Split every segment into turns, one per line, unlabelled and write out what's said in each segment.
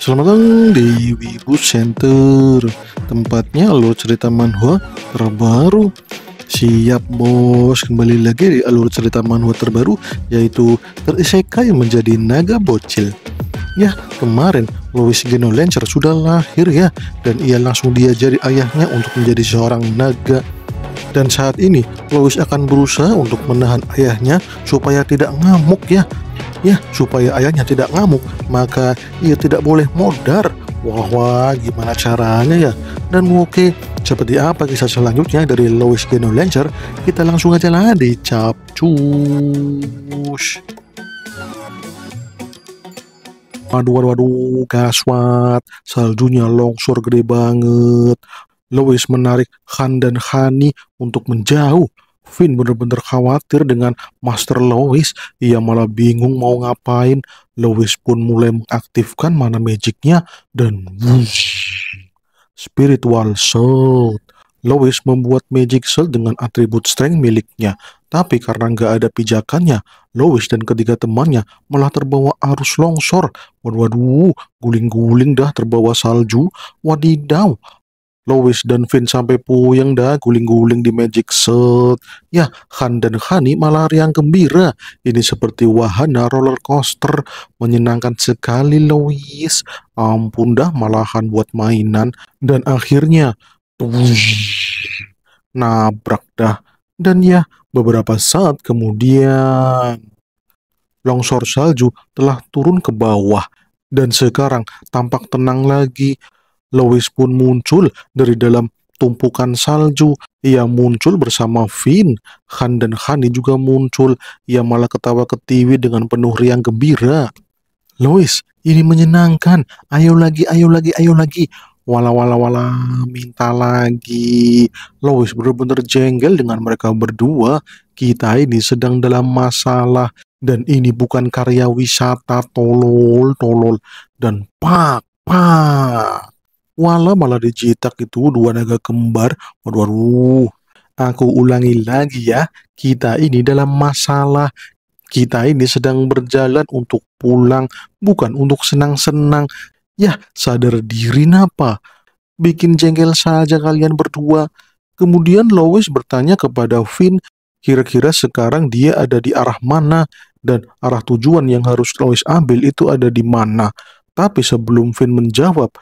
Selamat datang di Wibu Center Tempatnya alur cerita manhwa terbaru Siap bos, kembali lagi di alur cerita manhwa terbaru Yaitu terisekai menjadi naga bocil Ya, kemarin Louis Geno Lancer sudah lahir ya Dan ia langsung diajari ayahnya untuk menjadi seorang naga dan saat ini Lois akan berusaha untuk menahan ayahnya supaya tidak ngamuk ya Ya, supaya ayahnya tidak ngamuk, maka ia tidak boleh modar. Wah, wah, gimana caranya ya? Dan oke, seperti apa kisah selanjutnya dari Lois Geno Lancer? Kita langsung aja lah di Capcus. Waduh, waduh, waduh, gaswat. Saljunya longsor gede banget. Lois menarik Han dan Hani untuk menjauh Finn benar-benar khawatir dengan Master Lois. Ia malah bingung mau ngapain. Lois pun mulai mengaktifkan mana magicnya dan wush, spiritual shield. Lois membuat magic shield dengan atribut strength miliknya. Tapi karena nggak ada pijakannya, Lois dan ketiga temannya malah terbawa arus longsor. Waduh, guling-guling dah terbawa salju. Wadidaw, Lois dan Finn sampai puyeng dah guling-guling di Magic Set. Ya, Han dan Hani malah riang gembira. Ini seperti wahana roller coaster. Menyenangkan sekali Lois. Ampun dah malahan buat mainan. Dan akhirnya, nabrak dah. Dan ya, beberapa saat kemudian, longsor salju telah turun ke bawah. Dan sekarang tampak tenang lagi. Lois pun muncul dari dalam tumpukan salju. Ia muncul bersama Finn. Han dan Hani juga muncul. Ia malah ketawa ketiwi dengan penuh riang gembira. Lois, ini menyenangkan. Ayo lagi, ayo lagi, ayo lagi. Wala wala wala, minta lagi. Lois benar-benar jengkel dengan mereka berdua. Kita ini sedang dalam masalah. Dan ini bukan karya wisata tolol, tolol. Dan pak, pak. Walau malah dicetak itu dua naga kembar. Waduh, waduh. Aku ulangi lagi ya, kita ini dalam masalah. Kita ini sedang berjalan untuk pulang, bukan untuk senang-senang. Yah, sadar diri napa? Bikin jengkel saja kalian berdua. Kemudian Lois bertanya kepada Finn, kira-kira sekarang dia ada di arah mana dan arah tujuan yang harus Lois ambil itu ada di mana. Tapi sebelum Finn menjawab,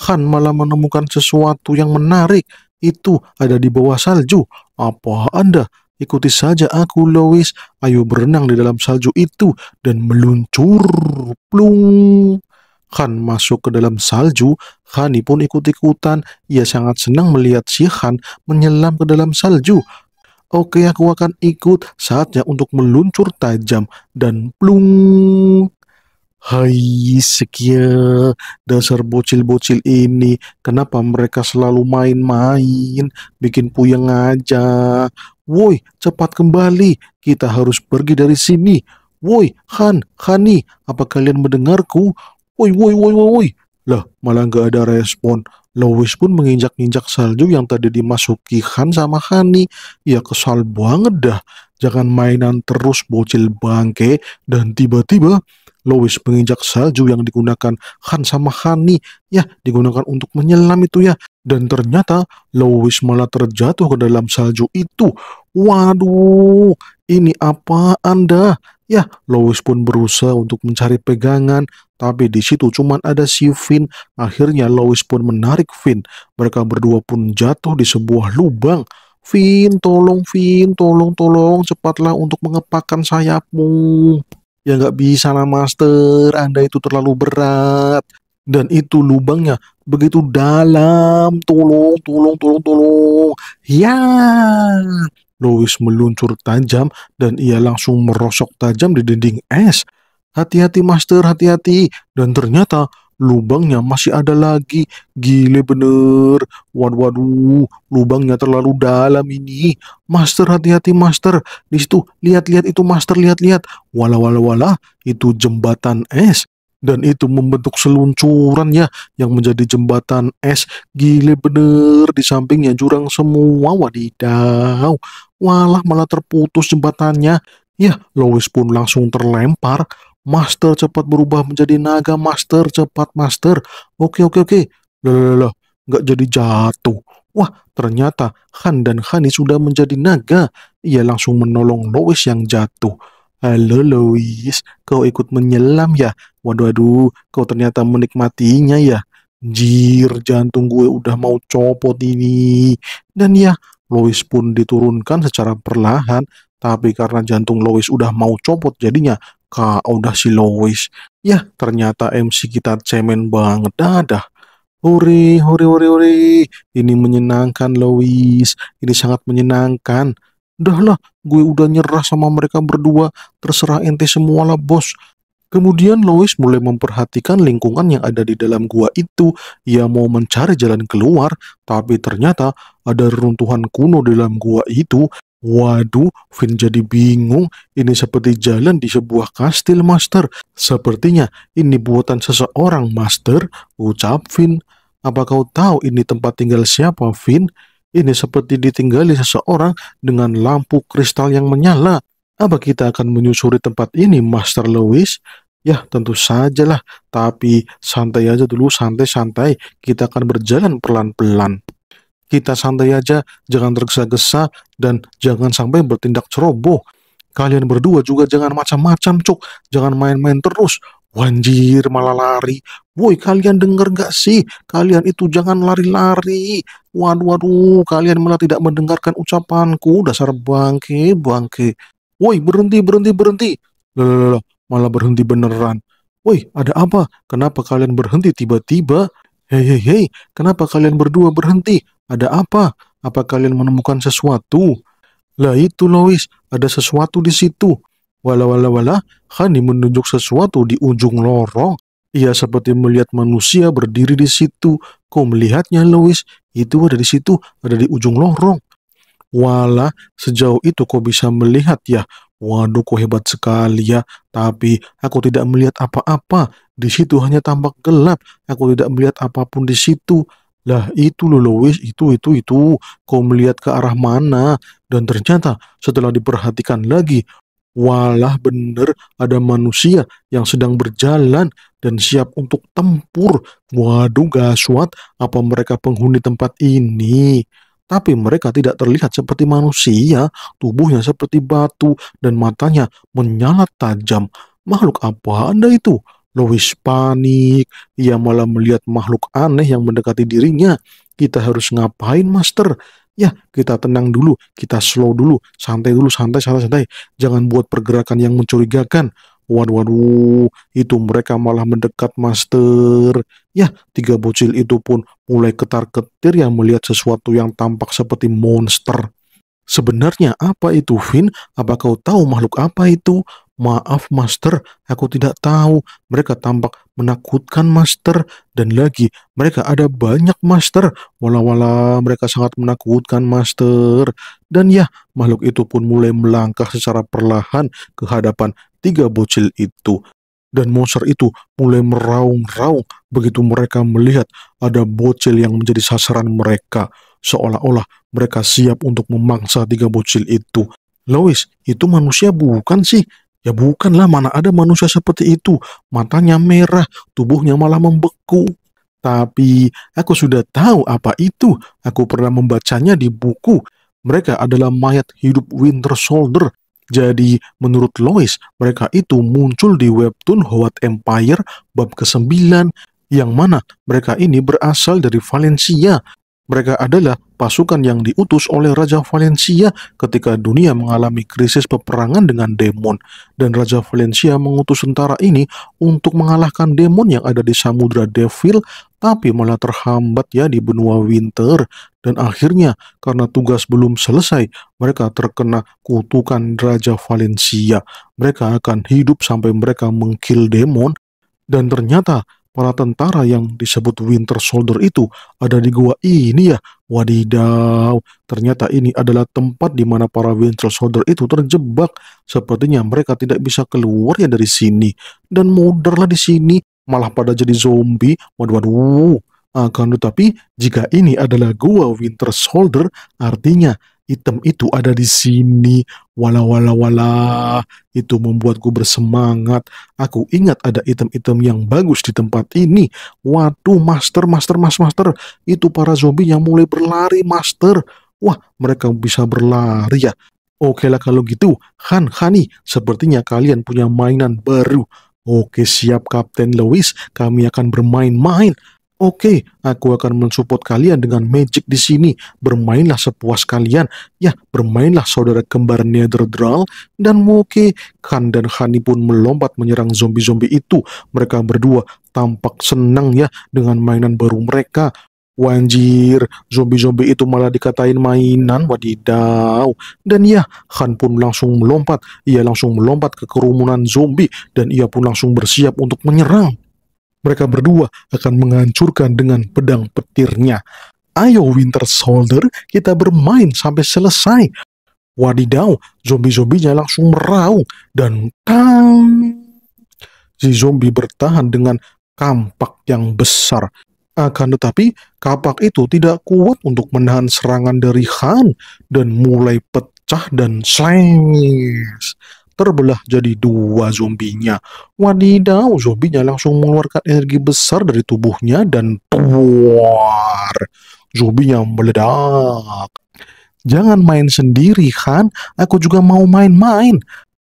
Han malah menemukan sesuatu yang menarik. Itu ada di bawah salju. Apa Anda? Ikuti saja aku, Lois. Ayo berenang di dalam salju itu dan meluncur. Plung. Han masuk ke dalam salju, Hani pun ikut-ikutan. Ia sangat senang melihat si Han menyelam ke dalam salju. Oke, aku akan ikut. Saatnya untuk meluncur tajam dan plung. Hai sekian dasar bocil-bocil ini, kenapa mereka selalu main-main, bikin puyeng aja. Woi, cepat kembali, kita harus pergi dari sini. Woi, Han, Hani, apa kalian mendengarku? Woi, woi, woi, woi, woi. Lah, malah nggak ada respon. Lois pun menginjak-injak salju yang tadi dimasuki Han sama Hani. Ya kesal banget dah. Jangan mainan terus bocil bangke dan tiba-tiba Lois menginjak salju yang digunakan Han sama Hani ya digunakan untuk menyelam itu ya dan ternyata Lois malah terjatuh ke dalam salju itu waduh ini apa anda ya Lois pun berusaha untuk mencari pegangan tapi di situ cuma ada si Finn akhirnya Lois pun menarik Finn mereka berdua pun jatuh di sebuah lubang Finn, tolong Finn, tolong, tolong, cepatlah untuk mengepakkan sayapmu ya nggak bisa lah master anda itu terlalu berat dan itu lubangnya begitu dalam tolong tolong tolong tolong ya Louis meluncur tajam dan ia langsung merosok tajam di dinding es hati-hati master hati-hati dan ternyata lubangnya masih ada lagi. Gile bener. Waduh, waduh, lubangnya terlalu dalam ini. Master hati-hati master. Di situ lihat-lihat itu master lihat-lihat. Wala wala wala itu jembatan es dan itu membentuk seluncuran ya yang menjadi jembatan es gile bener di sampingnya jurang semua wadidaw walah malah terputus jembatannya ya Lois pun langsung terlempar Master cepat berubah menjadi naga master cepat master. Oke oke oke. Lelah, Gak jadi jatuh. Wah, ternyata Han dan Hanis sudah menjadi naga. Ia langsung menolong Lois yang jatuh. Halo Lois, kau ikut menyelam ya? Waduh, aduh, kau ternyata menikmatinya ya? Jir, jantung gue udah mau copot ini. Dan ya, Lois pun diturunkan secara perlahan. Tapi karena jantung Lois udah mau copot jadinya, udah si Lois. ya ternyata MC kita cemen banget dadah. Huri, huri, huri, huri. Ini menyenangkan, Lois. Ini sangat menyenangkan. Udah lah, gue udah nyerah sama mereka berdua. Terserah ente semualah bos. Kemudian Lois mulai memperhatikan lingkungan yang ada di dalam gua itu. Ia mau mencari jalan keluar, tapi ternyata ada runtuhan kuno di dalam gua itu. Waduh, Finn jadi bingung. Ini seperti jalan di sebuah kastil, Master. Sepertinya ini buatan seseorang, Master, ucap Finn. Apa kau tahu ini tempat tinggal siapa, Finn? Ini seperti ditinggali seseorang dengan lampu kristal yang menyala. Apa kita akan menyusuri tempat ini, Master Lewis? Ya, tentu sajalah. Tapi santai aja dulu, santai-santai. Kita akan berjalan pelan-pelan. Kita santai aja, jangan tergesa-gesa, dan jangan sampai bertindak ceroboh. Kalian berdua juga jangan macam-macam, cuk. Jangan main-main terus. Wanjir, malah lari. Woi, kalian denger gak sih? Kalian itu jangan lari-lari. Waduh, waduh, kalian malah tidak mendengarkan ucapanku. Dasar bangke, bangke woi berhenti berhenti berhenti loh, malah berhenti beneran woi ada apa kenapa kalian berhenti tiba-tiba hei hei hei kenapa kalian berdua berhenti ada apa apa kalian menemukan sesuatu lah itu Lois ada sesuatu di situ wala wala wala Hani menunjuk sesuatu di ujung lorong ia seperti melihat manusia berdiri di situ. Kau melihatnya, Lois. Itu ada di situ, ada di ujung lorong. Wala, sejauh itu kau bisa melihat ya. Waduh, kau hebat sekali ya. Tapi aku tidak melihat apa-apa. Di situ hanya tampak gelap. Aku tidak melihat apapun di situ. Lah itu loh Louis. itu, itu, itu. Kau melihat ke arah mana? Dan ternyata setelah diperhatikan lagi, walah bener ada manusia yang sedang berjalan dan siap untuk tempur. Waduh, gaswat, apa mereka penghuni tempat ini? tapi mereka tidak terlihat seperti manusia, tubuhnya seperti batu, dan matanya menyala tajam. Makhluk apa Anda itu? Louis panik. Ia malah melihat makhluk aneh yang mendekati dirinya. Kita harus ngapain, Master? Ya, kita tenang dulu, kita slow dulu, santai dulu, santai, santai, santai. Jangan buat pergerakan yang mencurigakan. Waduh, waduh, itu mereka malah mendekat master. Ya, tiga bocil itu pun mulai ketar-ketir yang melihat sesuatu yang tampak seperti monster. Sebenarnya apa itu, Finn? Apa kau tahu makhluk apa itu? Maaf, Master, aku tidak tahu. Mereka tampak menakutkan, Master. Dan lagi, mereka ada banyak, Master. Wala-wala, mereka sangat menakutkan, Master. Dan ya, makhluk itu pun mulai melangkah secara perlahan ke hadapan tiga bocil itu. Dan monster itu mulai meraung-raung begitu mereka melihat ada bocil yang menjadi sasaran mereka. Seolah-olah mereka siap untuk memangsa tiga bocil itu. Lois, itu manusia bukan sih? Ya bukanlah mana ada manusia seperti itu. Matanya merah, tubuhnya malah membeku. Tapi aku sudah tahu apa itu. Aku pernah membacanya di buku. Mereka adalah mayat hidup Winter Soldier. Jadi menurut Lois, mereka itu muncul di webtoon Howard Empire bab ke-9 yang mana mereka ini berasal dari Valencia. Mereka adalah pasukan yang diutus oleh Raja Valencia ketika dunia mengalami krisis peperangan dengan demon dan Raja Valencia mengutus tentara ini untuk mengalahkan demon yang ada di Samudra Devil tapi malah terhambat ya di benua Winter dan akhirnya karena tugas belum selesai mereka terkena kutukan Raja Valencia mereka akan hidup sampai mereka mengkill demon dan ternyata para tentara yang disebut Winter Soldier itu ada di gua ini ya. Wadidaw, ternyata ini adalah tempat di mana para Winter Soldier itu terjebak. Sepertinya mereka tidak bisa keluar ya dari sini. Dan mudarlah di sini, malah pada jadi zombie. Waduh, waduh. Akan tetapi, jika ini adalah gua Winter Soldier, artinya Item itu ada di sini. Wala wala wala, itu membuatku bersemangat. Aku ingat ada item-item yang bagus di tempat ini. Waduh, master, master, mas, master. Itu para zombie yang mulai berlari, master. Wah, mereka bisa berlari ya. Oke lah kalau gitu, Han, Hani, sepertinya kalian punya mainan baru. Oke siap Kapten Lewis, kami akan bermain-main. Oke, okay, aku akan mensupport kalian dengan magic di sini. Bermainlah sepuas kalian. Ya, bermainlah saudara kembar Netherdral. dan Moke. Khan dan Hani pun melompat menyerang zombie-zombie itu. Mereka berdua tampak senang ya dengan mainan baru mereka. Wanjir, zombie-zombie itu malah dikatain mainan, wadidaw. Dan ya, Khan pun langsung melompat. Ia langsung melompat ke kerumunan zombie dan ia pun langsung bersiap untuk menyerang mereka berdua akan menghancurkan dengan pedang petirnya. Ayo Winter Soldier, kita bermain sampai selesai. Wadidaw, zombie-zombinya langsung meraung dan tang. Si zombie bertahan dengan kampak yang besar. Akan tetapi, kapak itu tidak kuat untuk menahan serangan dari Han dan mulai pecah dan slengs terbelah jadi dua zombinya. Wadidaw, oh, zombinya langsung mengeluarkan energi besar dari tubuhnya dan tuar. Zombinya meledak. Jangan main sendiri, Han. Aku juga mau main-main.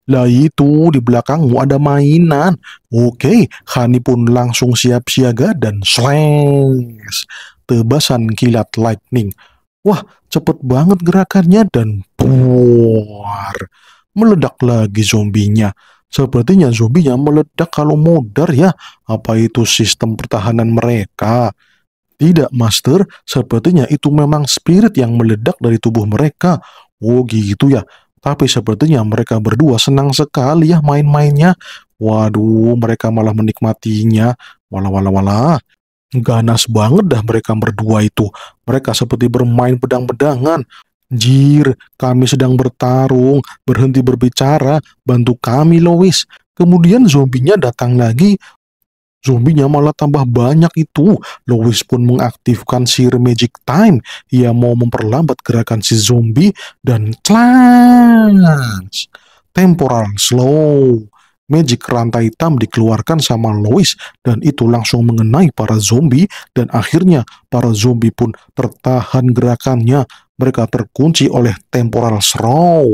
Lah itu, di belakangmu ada mainan. Oke, Khani pun langsung siap siaga dan slengs. Tebasan kilat lightning. Wah, cepet banget gerakannya dan puar meledak lagi zombinya. Sepertinya zombinya meledak kalau modar ya. Apa itu sistem pertahanan mereka? Tidak, Master. Sepertinya itu memang spirit yang meledak dari tubuh mereka. Oh, gitu ya. Tapi sepertinya mereka berdua senang sekali ya main-mainnya. Waduh, mereka malah menikmatinya. Walah, walah, walah. Ganas banget dah mereka berdua itu. Mereka seperti bermain pedang-pedangan. Jir, kami sedang bertarung, berhenti berbicara, bantu kami Lois. Kemudian zombinya datang lagi, zombinya malah tambah banyak itu. Lois pun mengaktifkan sihir magic time, ia mau memperlambat gerakan si zombie dan clans. Temporal slow. Magic rantai hitam dikeluarkan sama Lois dan itu langsung mengenai para zombie dan akhirnya para zombie pun tertahan gerakannya mereka terkunci oleh temporal straw.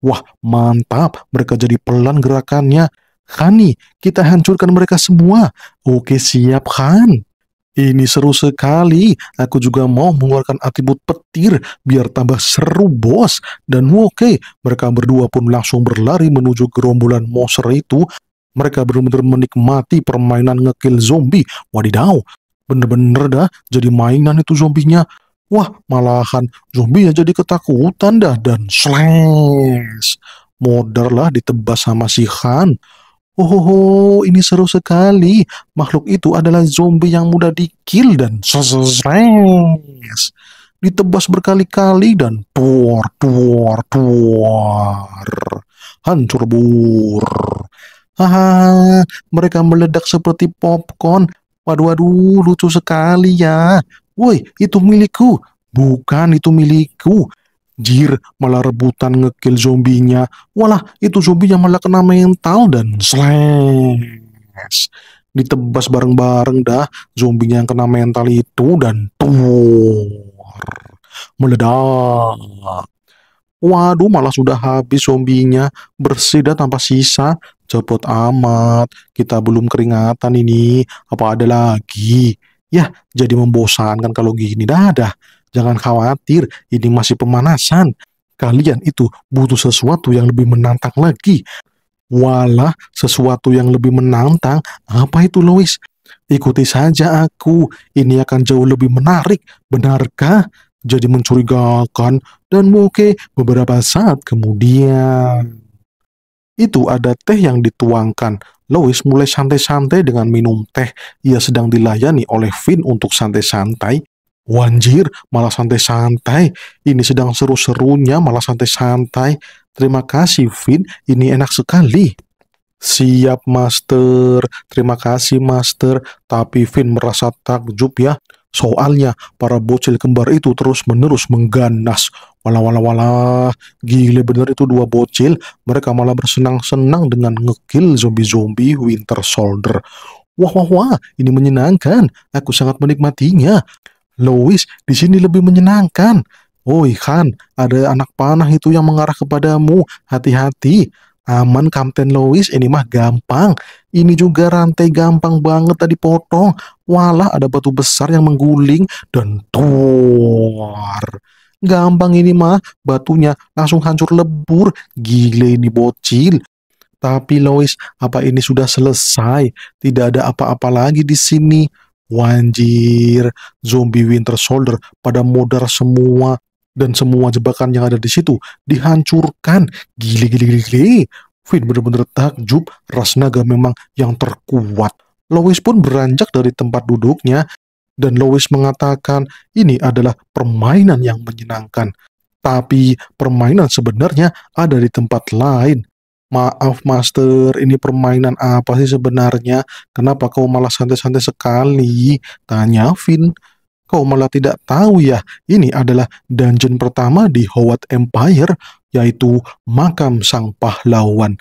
Wah, mantap. Mereka jadi pelan gerakannya. Hani, kita hancurkan mereka semua. Oke, siap Han. Ini seru sekali. Aku juga mau mengeluarkan atribut petir biar tambah seru, bos. Dan oke, mereka berdua pun langsung berlari menuju gerombolan monster itu. Mereka benar-benar menikmati permainan ngekill zombie. Wadidaw, bener-bener dah jadi mainan itu zombinya. Wah, malahan zombinya jadi ketakutan dah dan slash. Modar lah ditebas sama si Han. Oh, ini seru sekali. Makhluk itu adalah zombie yang mudah dikill dan slash. Ditebas berkali-kali dan tuar, tuar, tuar. Hancur bur. Haha, mereka meledak seperti popcorn. Waduh, waduh, lucu sekali ya. Woi, itu milikku. Bukan itu milikku. Jir malah rebutan ngekill zombinya. Walah, itu zombinya malah kena mental dan slash. Ditebas bareng-bareng dah zombinya yang kena mental itu dan tuh meledak. Waduh, malah sudah habis zombinya. Bersih dah tanpa sisa. Cepet amat. Kita belum keringatan ini. Apa ada lagi? Ya, jadi membosankan kalau gini dadah. Jangan khawatir, ini masih pemanasan. Kalian itu butuh sesuatu yang lebih menantang lagi. Walah, sesuatu yang lebih menantang, apa itu Lois? Ikuti saja aku, ini akan jauh lebih menarik, benarkah? Jadi mencurigakan dan oke beberapa saat kemudian. Itu ada teh yang dituangkan Lois mulai santai-santai dengan minum teh ia sedang dilayani oleh Finn untuk santai-santai. Wanjir, malah santai-santai. Ini sedang seru-serunya, malah santai-santai. Terima kasih, Finn. Ini enak sekali. Siap, Master. Terima kasih, Master. Tapi Finn merasa takjub ya. Soalnya, para bocil kembar itu terus-menerus mengganas. Walah walah walah, gile bener itu dua bocil, mereka malah bersenang-senang dengan ngekill zombie-zombie Winter Soldier. Wah wah wah, ini menyenangkan, aku sangat menikmatinya. Lois di sini lebih menyenangkan. Oi Khan, ada anak panah itu yang mengarah kepadamu, hati-hati. Aman Kapten Lois, ini mah gampang. Ini juga rantai gampang banget tadi potong. Walah ada batu besar yang mengguling dan tuar. Gampang ini mah, batunya langsung hancur lebur. Gile ini bocil. Tapi Lois, apa ini sudah selesai? Tidak ada apa-apa lagi di sini. Wanjir, zombie Winter Soldier pada modar semua dan semua jebakan yang ada di situ dihancurkan. Gile, gile, gile, gile. Finn benar-benar takjub, Rasnaga memang yang terkuat. Lois pun beranjak dari tempat duduknya dan Lois mengatakan ini adalah permainan yang menyenangkan. Tapi permainan sebenarnya ada di tempat lain. Maaf master, ini permainan apa sih sebenarnya? Kenapa kau malah santai-santai sekali? Tanya Finn. Kau malah tidak tahu ya, ini adalah dungeon pertama di Howard Empire, yaitu makam sang pahlawan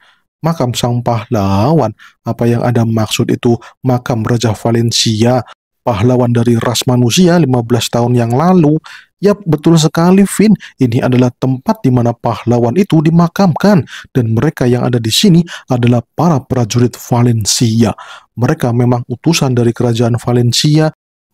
makam sang pahlawan. Apa yang ada maksud itu makam Raja Valencia pahlawan dari ras manusia 15 tahun yang lalu. Ya betul sekali Vin. Ini adalah tempat di mana pahlawan itu dimakamkan dan mereka yang ada di sini adalah para prajurit Valencia. Mereka memang utusan dari kerajaan Valencia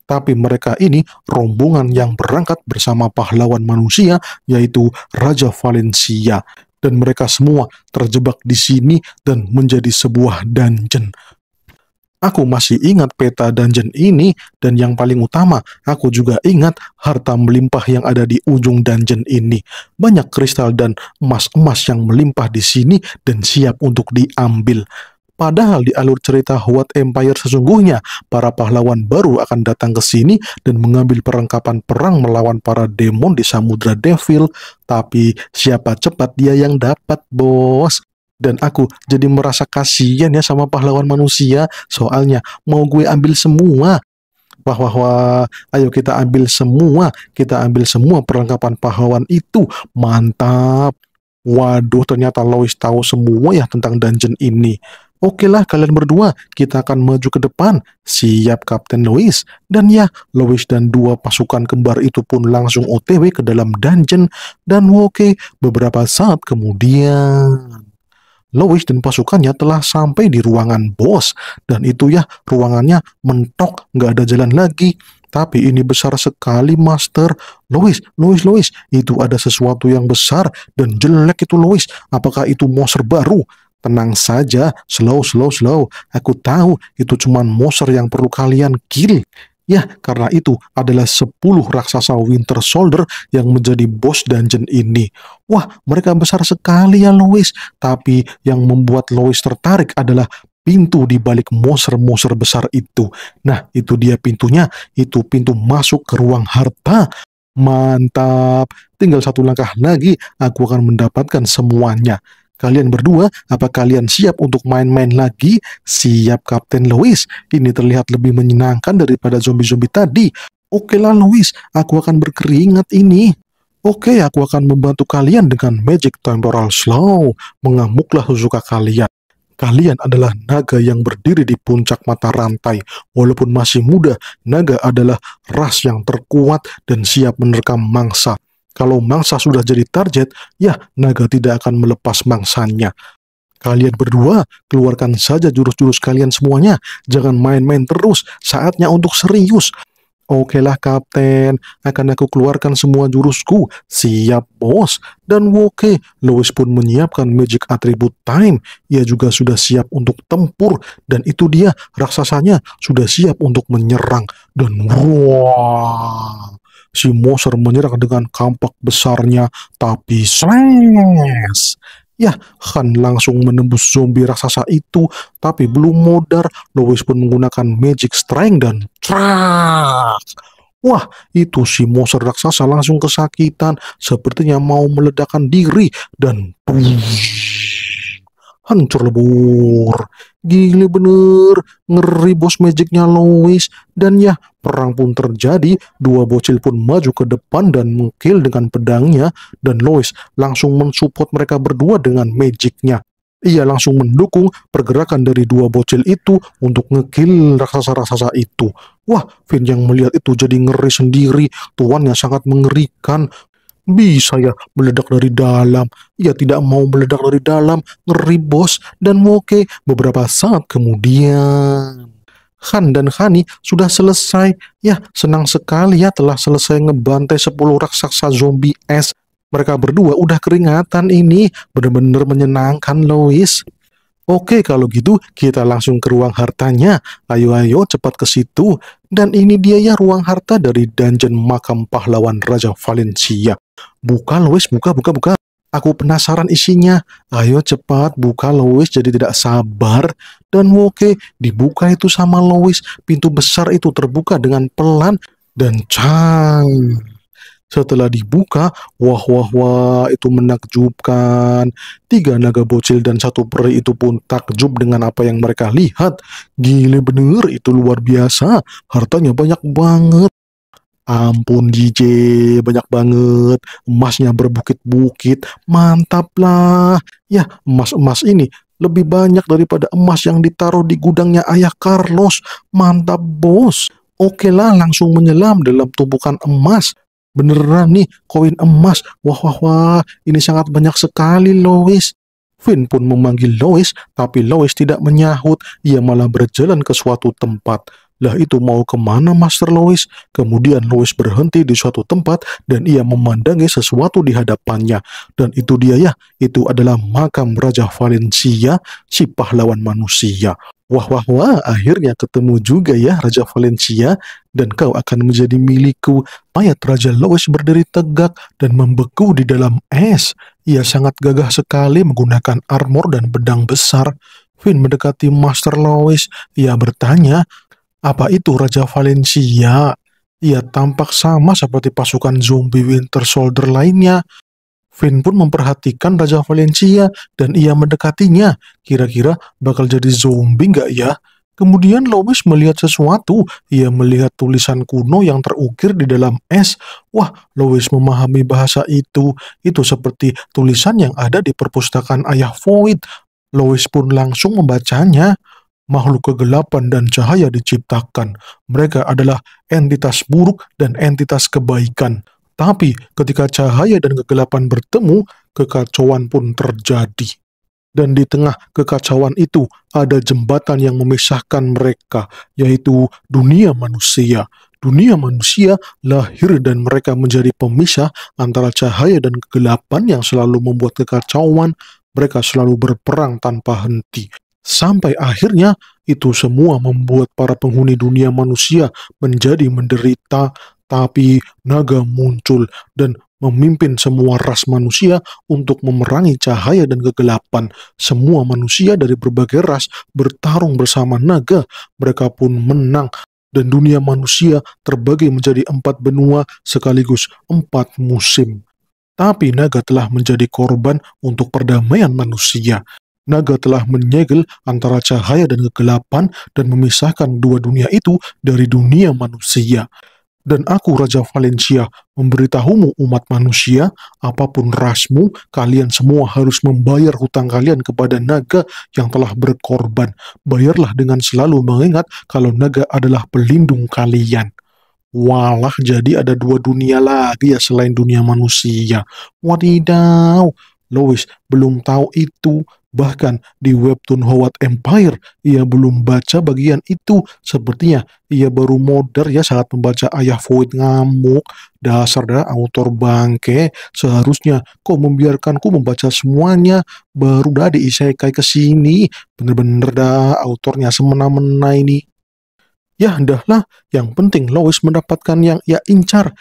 tapi mereka ini rombongan yang berangkat bersama pahlawan manusia yaitu Raja Valencia dan mereka semua terjebak di sini dan menjadi sebuah dungeon. Aku masih ingat peta dungeon ini dan yang paling utama, aku juga ingat harta melimpah yang ada di ujung dungeon ini. Banyak kristal dan emas-emas yang melimpah di sini dan siap untuk diambil. Padahal di alur cerita Huat Empire sesungguhnya, para pahlawan baru akan datang ke sini dan mengambil perlengkapan perang melawan para demon di Samudra Devil. Tapi siapa cepat dia yang dapat, bos. Dan aku jadi merasa kasihan ya sama pahlawan manusia. Soalnya mau gue ambil semua. Wah, wah, wah. Ayo kita ambil semua. Kita ambil semua perlengkapan pahlawan itu. Mantap. Waduh, ternyata Lois tahu semua ya tentang dungeon ini. Oke lah kalian berdua, kita akan maju ke depan. Siap Kapten Lois. Dan ya, Lois dan dua pasukan kembar itu pun langsung OTW ke dalam dungeon. Dan oke, beberapa saat kemudian... Lois dan pasukannya telah sampai di ruangan bos dan itu ya ruangannya mentok nggak ada jalan lagi tapi ini besar sekali Master Lois Lois Lois itu ada sesuatu yang besar dan jelek itu Lois apakah itu monster baru Tenang saja, slow, slow, slow. Aku tahu itu cuma monster yang perlu kalian kill. Ya, karena itu adalah 10 raksasa Winter Soldier yang menjadi bos dungeon ini. Wah, mereka besar sekali ya Lois. Tapi yang membuat Lois tertarik adalah pintu di balik monster-monster besar itu. Nah, itu dia pintunya. Itu pintu masuk ke ruang harta. Mantap. Tinggal satu langkah lagi, aku akan mendapatkan semuanya. Kalian berdua, apa kalian siap untuk main-main lagi? Siap, Kapten Louis. Ini terlihat lebih menyenangkan daripada zombie-zombie tadi. Oke lah, Louis. Aku akan berkeringat ini. Oke, aku akan membantu kalian dengan Magic Temporal Slow. Mengamuklah suka kalian. Kalian adalah naga yang berdiri di puncak mata rantai. Walaupun masih muda, naga adalah ras yang terkuat dan siap menerkam mangsa. Kalau mangsa sudah jadi target, ya naga tidak akan melepas mangsanya. Kalian berdua, keluarkan saja jurus-jurus kalian semuanya. Jangan main-main terus, saatnya untuk serius. Oke lah kapten, akan aku keluarkan semua jurusku. Siap bos. Dan oke, Lois pun menyiapkan magic atribut time. Ia juga sudah siap untuk tempur. Dan itu dia, raksasanya sudah siap untuk menyerang. Dan wah, si Moser menyerang dengan kampak besarnya. Tapi smash! Ya, Han langsung menembus zombie raksasa itu, tapi belum modar, Lois pun menggunakan magic strength dan trak. Wah, itu si monster raksasa langsung kesakitan, sepertinya mau meledakkan diri dan bush hancur lebur. Gila bener, ngeri bos magicnya Lois. Dan ya, perang pun terjadi, dua bocil pun maju ke depan dan mengkil dengan pedangnya, dan Lois langsung mensupport mereka berdua dengan magicnya. Ia langsung mendukung pergerakan dari dua bocil itu untuk ngekill raksasa-raksasa itu. Wah, Finn yang melihat itu jadi ngeri sendiri. Tuannya sangat mengerikan. Bisa ya meledak dari dalam. Ia tidak mau meledak dari dalam, ngeri bos dan Moke beberapa saat kemudian. Han dan Hani sudah selesai. Ya, senang sekali ya telah selesai ngebantai 10 raksasa zombie es. Mereka berdua udah keringatan ini, benar-benar menyenangkan Lois. Oke, kalau gitu kita langsung ke ruang hartanya. Ayo, ayo, cepat ke situ. Dan ini dia ya ruang harta dari dungeon makam pahlawan Raja Valencia. Buka, Lois, buka, buka, buka. Aku penasaran isinya. Ayo cepat buka Lois jadi tidak sabar. Dan oke dibuka itu sama Lois. Pintu besar itu terbuka dengan pelan dan cang. Setelah dibuka, wah wah wah itu menakjubkan. Tiga naga bocil dan satu peri itu pun takjub dengan apa yang mereka lihat. Gile bener itu luar biasa, hartanya banyak banget. Ampun DJ, banyak banget. Emasnya berbukit-bukit, mantap lah. Ya, emas-emas ini lebih banyak daripada emas yang ditaruh di gudangnya ayah Carlos. Mantap bos. Oke lah langsung menyelam dalam tumpukan emas. Beneran nih koin emas. Wah wah wah, ini sangat banyak sekali Lois. Finn pun memanggil Lois, tapi Lois tidak menyahut. Ia malah berjalan ke suatu tempat. Lah itu mau kemana Master Lois? Kemudian Lois berhenti di suatu tempat dan ia memandangi sesuatu di hadapannya. Dan itu dia ya, itu adalah makam Raja Valencia, si pahlawan manusia. Wah, wah, wah, akhirnya ketemu juga ya Raja Valencia dan kau akan menjadi milikku. Mayat Raja Lois berdiri tegak dan membeku di dalam es. Ia sangat gagah sekali menggunakan armor dan pedang besar. Finn mendekati Master Lois. Ia bertanya, apa itu Raja Valencia? Ia tampak sama seperti pasukan zombie Winter Soldier lainnya. Finn pun memperhatikan Raja Valencia dan ia mendekatinya. Kira-kira bakal jadi zombie nggak ya? Kemudian Lois melihat sesuatu. Ia melihat tulisan kuno yang terukir di dalam es. Wah, Lois memahami bahasa itu. Itu seperti tulisan yang ada di perpustakaan ayah Void. Lois pun langsung membacanya. Makhluk kegelapan dan cahaya diciptakan. Mereka adalah entitas buruk dan entitas kebaikan. Tapi ketika cahaya dan kegelapan bertemu, kekacauan pun terjadi. Dan di tengah kekacauan itu ada jembatan yang memisahkan mereka, yaitu dunia manusia. Dunia manusia lahir dan mereka menjadi pemisah antara cahaya dan kegelapan yang selalu membuat kekacauan. Mereka selalu berperang tanpa henti. Sampai akhirnya itu semua membuat para penghuni dunia manusia menjadi menderita tapi naga muncul dan memimpin semua ras manusia untuk memerangi cahaya dan kegelapan. Semua manusia dari berbagai ras bertarung bersama naga. Mereka pun menang dan dunia manusia terbagi menjadi empat benua sekaligus empat musim. Tapi naga telah menjadi korban untuk perdamaian manusia. Naga telah menyegel antara cahaya dan kegelapan dan memisahkan dua dunia itu dari dunia manusia. Dan aku Raja Valencia memberitahumu umat manusia, apapun rasmu, kalian semua harus membayar hutang kalian kepada naga yang telah berkorban. Bayarlah dengan selalu mengingat kalau naga adalah pelindung kalian. Walah, jadi ada dua dunia lagi ya selain dunia manusia. Wadidaw, Lois belum tahu itu. Bahkan di webtoon Howard Empire, ia belum baca bagian itu. Sepertinya ia baru modar ya saat membaca ayah Void ngamuk. Dasar dah autor bangke, seharusnya kau membiarkanku membaca semuanya. Baru dah diisekai ke sini. Bener-bener dah autornya semena-mena ini. Ya dahlah yang penting Lois mendapatkan yang ia incar.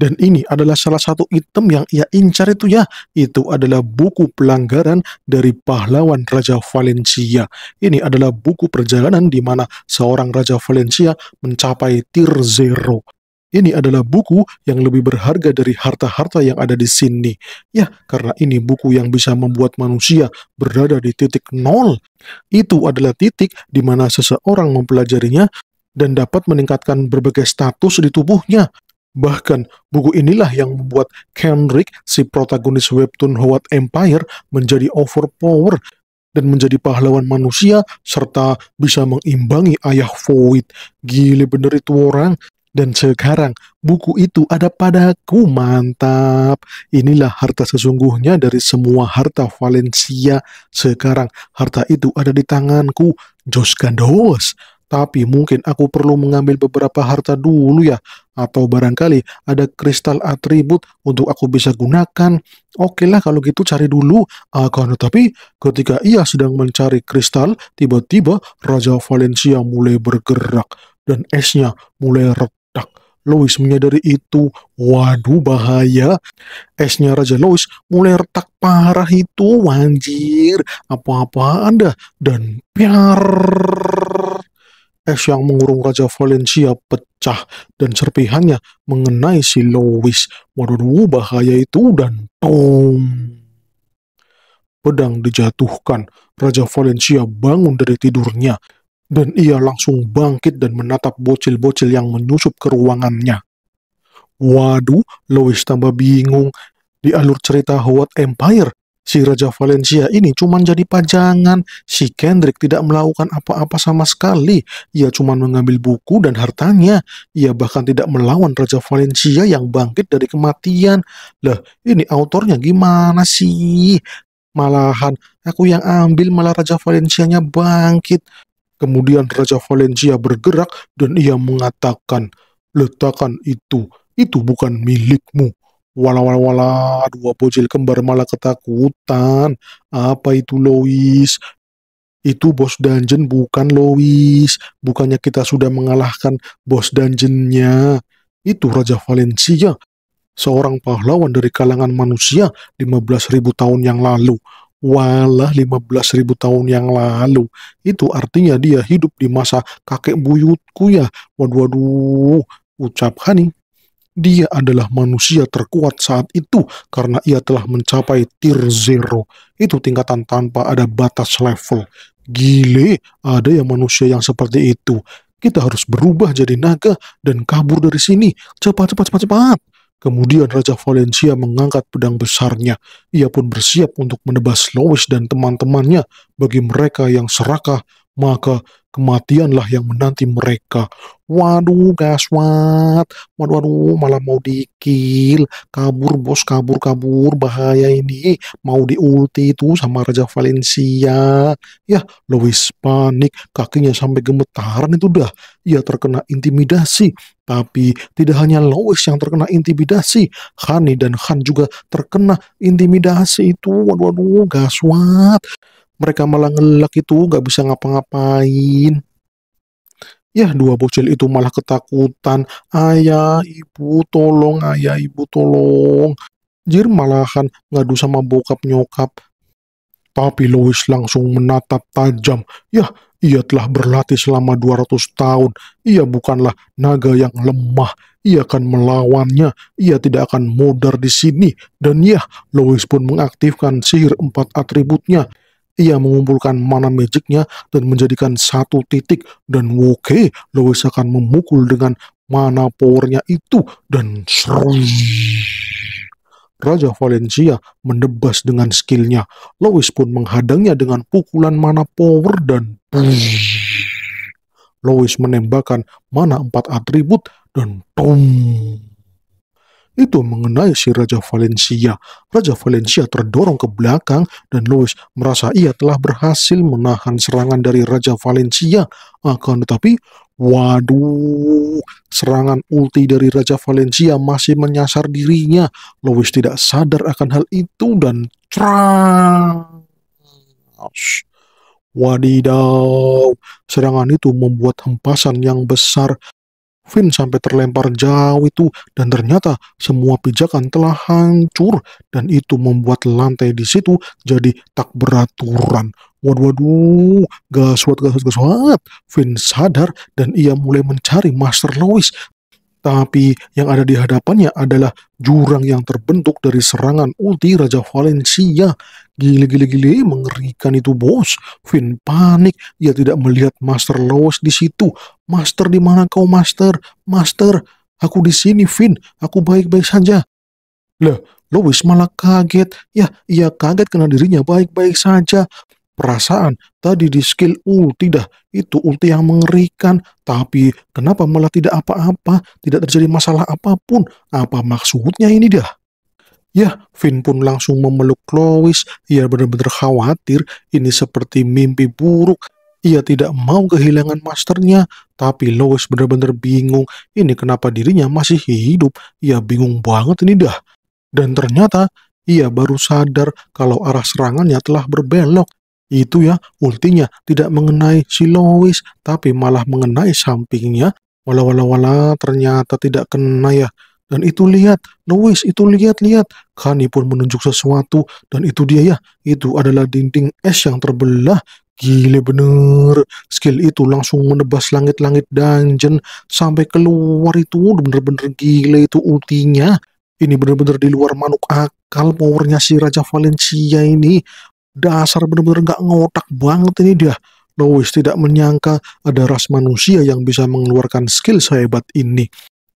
Dan ini adalah salah satu item yang ia incar itu ya. Itu adalah buku pelanggaran dari pahlawan Raja Valencia. Ini adalah buku perjalanan di mana seorang Raja Valencia mencapai tier zero. Ini adalah buku yang lebih berharga dari harta-harta yang ada di sini. Ya, karena ini buku yang bisa membuat manusia berada di titik nol. Itu adalah titik di mana seseorang mempelajarinya dan dapat meningkatkan berbagai status di tubuhnya. Bahkan, buku inilah yang membuat Kendrick, si protagonis webtoon Howard Empire, menjadi overpower dan menjadi pahlawan manusia serta bisa mengimbangi ayah Void. Gile bener itu orang. Dan sekarang, buku itu ada padaku, mantap. Inilah harta sesungguhnya dari semua harta Valencia. Sekarang, harta itu ada di tanganku, Jos Gandos. Tapi mungkin aku perlu mengambil beberapa harta dulu ya, atau barangkali ada kristal atribut untuk aku bisa gunakan. Oke lah kalau gitu cari dulu. akan tetapi ketika ia sedang mencari kristal, tiba-tiba Raja Valencia mulai bergerak dan esnya mulai retak. Louis menyadari itu. Waduh, bahaya. Esnya Raja Louis mulai retak parah itu, anjir. Apa-apa Anda? Dan biar es yang mengurung Raja Valencia pecah dan serpihannya mengenai si Lois. Waduh, bahaya itu dan tom. Pedang dijatuhkan, Raja Valencia bangun dari tidurnya, dan ia langsung bangkit dan menatap bocil-bocil yang menyusup ke ruangannya. Waduh, Lois tambah bingung. Di alur cerita Howard Empire, si Raja Valencia ini cuma jadi pajangan. Si Kendrick tidak melakukan apa-apa sama sekali. Ia cuma mengambil buku dan hartanya. Ia bahkan tidak melawan Raja Valencia yang bangkit dari kematian. Lah, ini autornya gimana sih? Malahan aku yang ambil malah Raja Valencianya bangkit. Kemudian Raja Valencia bergerak dan ia mengatakan, "Letakkan itu, itu bukan milikmu." Wala wala wala, dua bocil kembar malah ketakutan. Apa itu Lois? Itu bos dungeon bukan Lois. Bukannya kita sudah mengalahkan bos dungeonnya. Itu Raja Valencia, seorang pahlawan dari kalangan manusia 15.000 tahun yang lalu. Walah 15.000 tahun yang lalu. Itu artinya dia hidup di masa kakek buyutku ya. Waduh, waduh. Ucap Hani dia adalah manusia terkuat saat itu karena ia telah mencapai tier zero. Itu tingkatan tanpa ada batas level. Gile, ada yang manusia yang seperti itu. Kita harus berubah jadi naga dan kabur dari sini. Cepat, cepat, cepat, cepat. Kemudian Raja Valencia mengangkat pedang besarnya. Ia pun bersiap untuk menebas Lois dan teman-temannya. Bagi mereka yang serakah, maka kematianlah yang menanti mereka. Waduh, gaswat. Waduh, waduh, malah mau dikil. Kabur, bos, kabur, kabur. Bahaya ini. Mau diulti itu sama Raja Valencia. Ya, Louis panik. Kakinya sampai gemetaran itu dah. Ia terkena intimidasi. Tapi tidak hanya Louis yang terkena intimidasi, Hani dan Han juga terkena intimidasi itu. Waduh, waduh, gaswat. Mereka malah ngelak itu gak bisa ngapa-ngapain. Ya, dua bocil itu malah ketakutan. Ayah, ibu, tolong, ayah, ibu, tolong. Jir malahan ngadu sama bokap nyokap. Tapi Louis langsung menatap tajam. Yah, ia telah berlatih selama 200 tahun. Ia bukanlah naga yang lemah. Ia akan melawannya. Ia tidak akan modar di sini. Dan ya, Louis pun mengaktifkan sihir empat atributnya. Ia mengumpulkan mana magicnya dan menjadikan satu titik dan Woke Lois akan memukul dengan mana powernya itu dan Raja Valencia mendebas dengan skillnya. Lois pun menghadangnya dengan pukulan mana power dan Lois menembakkan mana empat atribut dan tum itu mengenai si Raja Valencia. Raja Valencia terdorong ke belakang dan Louis merasa ia telah berhasil menahan serangan dari Raja Valencia. Akan tetapi, waduh, serangan ulti dari Raja Valencia masih menyasar dirinya. Louis tidak sadar akan hal itu dan cerang. Wadidaw, serangan itu membuat hempasan yang besar Finn sampai terlempar jauh itu dan ternyata semua pijakan telah hancur dan itu membuat lantai di situ jadi tak beraturan. Waduh, waduh, gaswat, gaswat, gaswat. Finn sadar dan ia mulai mencari Master Lois tapi yang ada di hadapannya adalah jurang yang terbentuk dari serangan ulti Raja Valencia. Gile-gile-gile mengerikan itu bos. Finn panik, ia tidak melihat Master Lois di situ. Master di mana kau Master? Master, aku di sini Finn, aku baik-baik saja. Lah, Lois malah kaget. Ya, ia kaget karena dirinya baik-baik saja perasaan. Tadi di skill ulti dah, itu ulti yang mengerikan. Tapi kenapa malah tidak apa-apa, tidak terjadi masalah apapun. Apa maksudnya ini dah? Ya, Finn pun langsung memeluk Lois. Ia benar-benar khawatir ini seperti mimpi buruk. Ia tidak mau kehilangan masternya, tapi Lois benar-benar bingung. Ini kenapa dirinya masih hidup? Ia bingung banget ini dah. Dan ternyata ia baru sadar kalau arah serangannya telah berbelok. Itu ya, ultinya tidak mengenai si Lois, tapi malah mengenai sampingnya. Wala wala wala, ternyata tidak kena ya. Dan itu lihat, Lois itu lihat-lihat. Kani pun menunjuk sesuatu, dan itu dia ya. Itu adalah dinding es yang terbelah. Gile bener, skill itu langsung menebas langit-langit dungeon sampai keluar itu bener-bener gile itu ultinya. Ini bener-bener di luar manuk akal powernya si Raja Valencia ini dasar benar-benar nggak ngotak banget ini dia. Lois tidak menyangka ada ras manusia yang bisa mengeluarkan skill sehebat ini.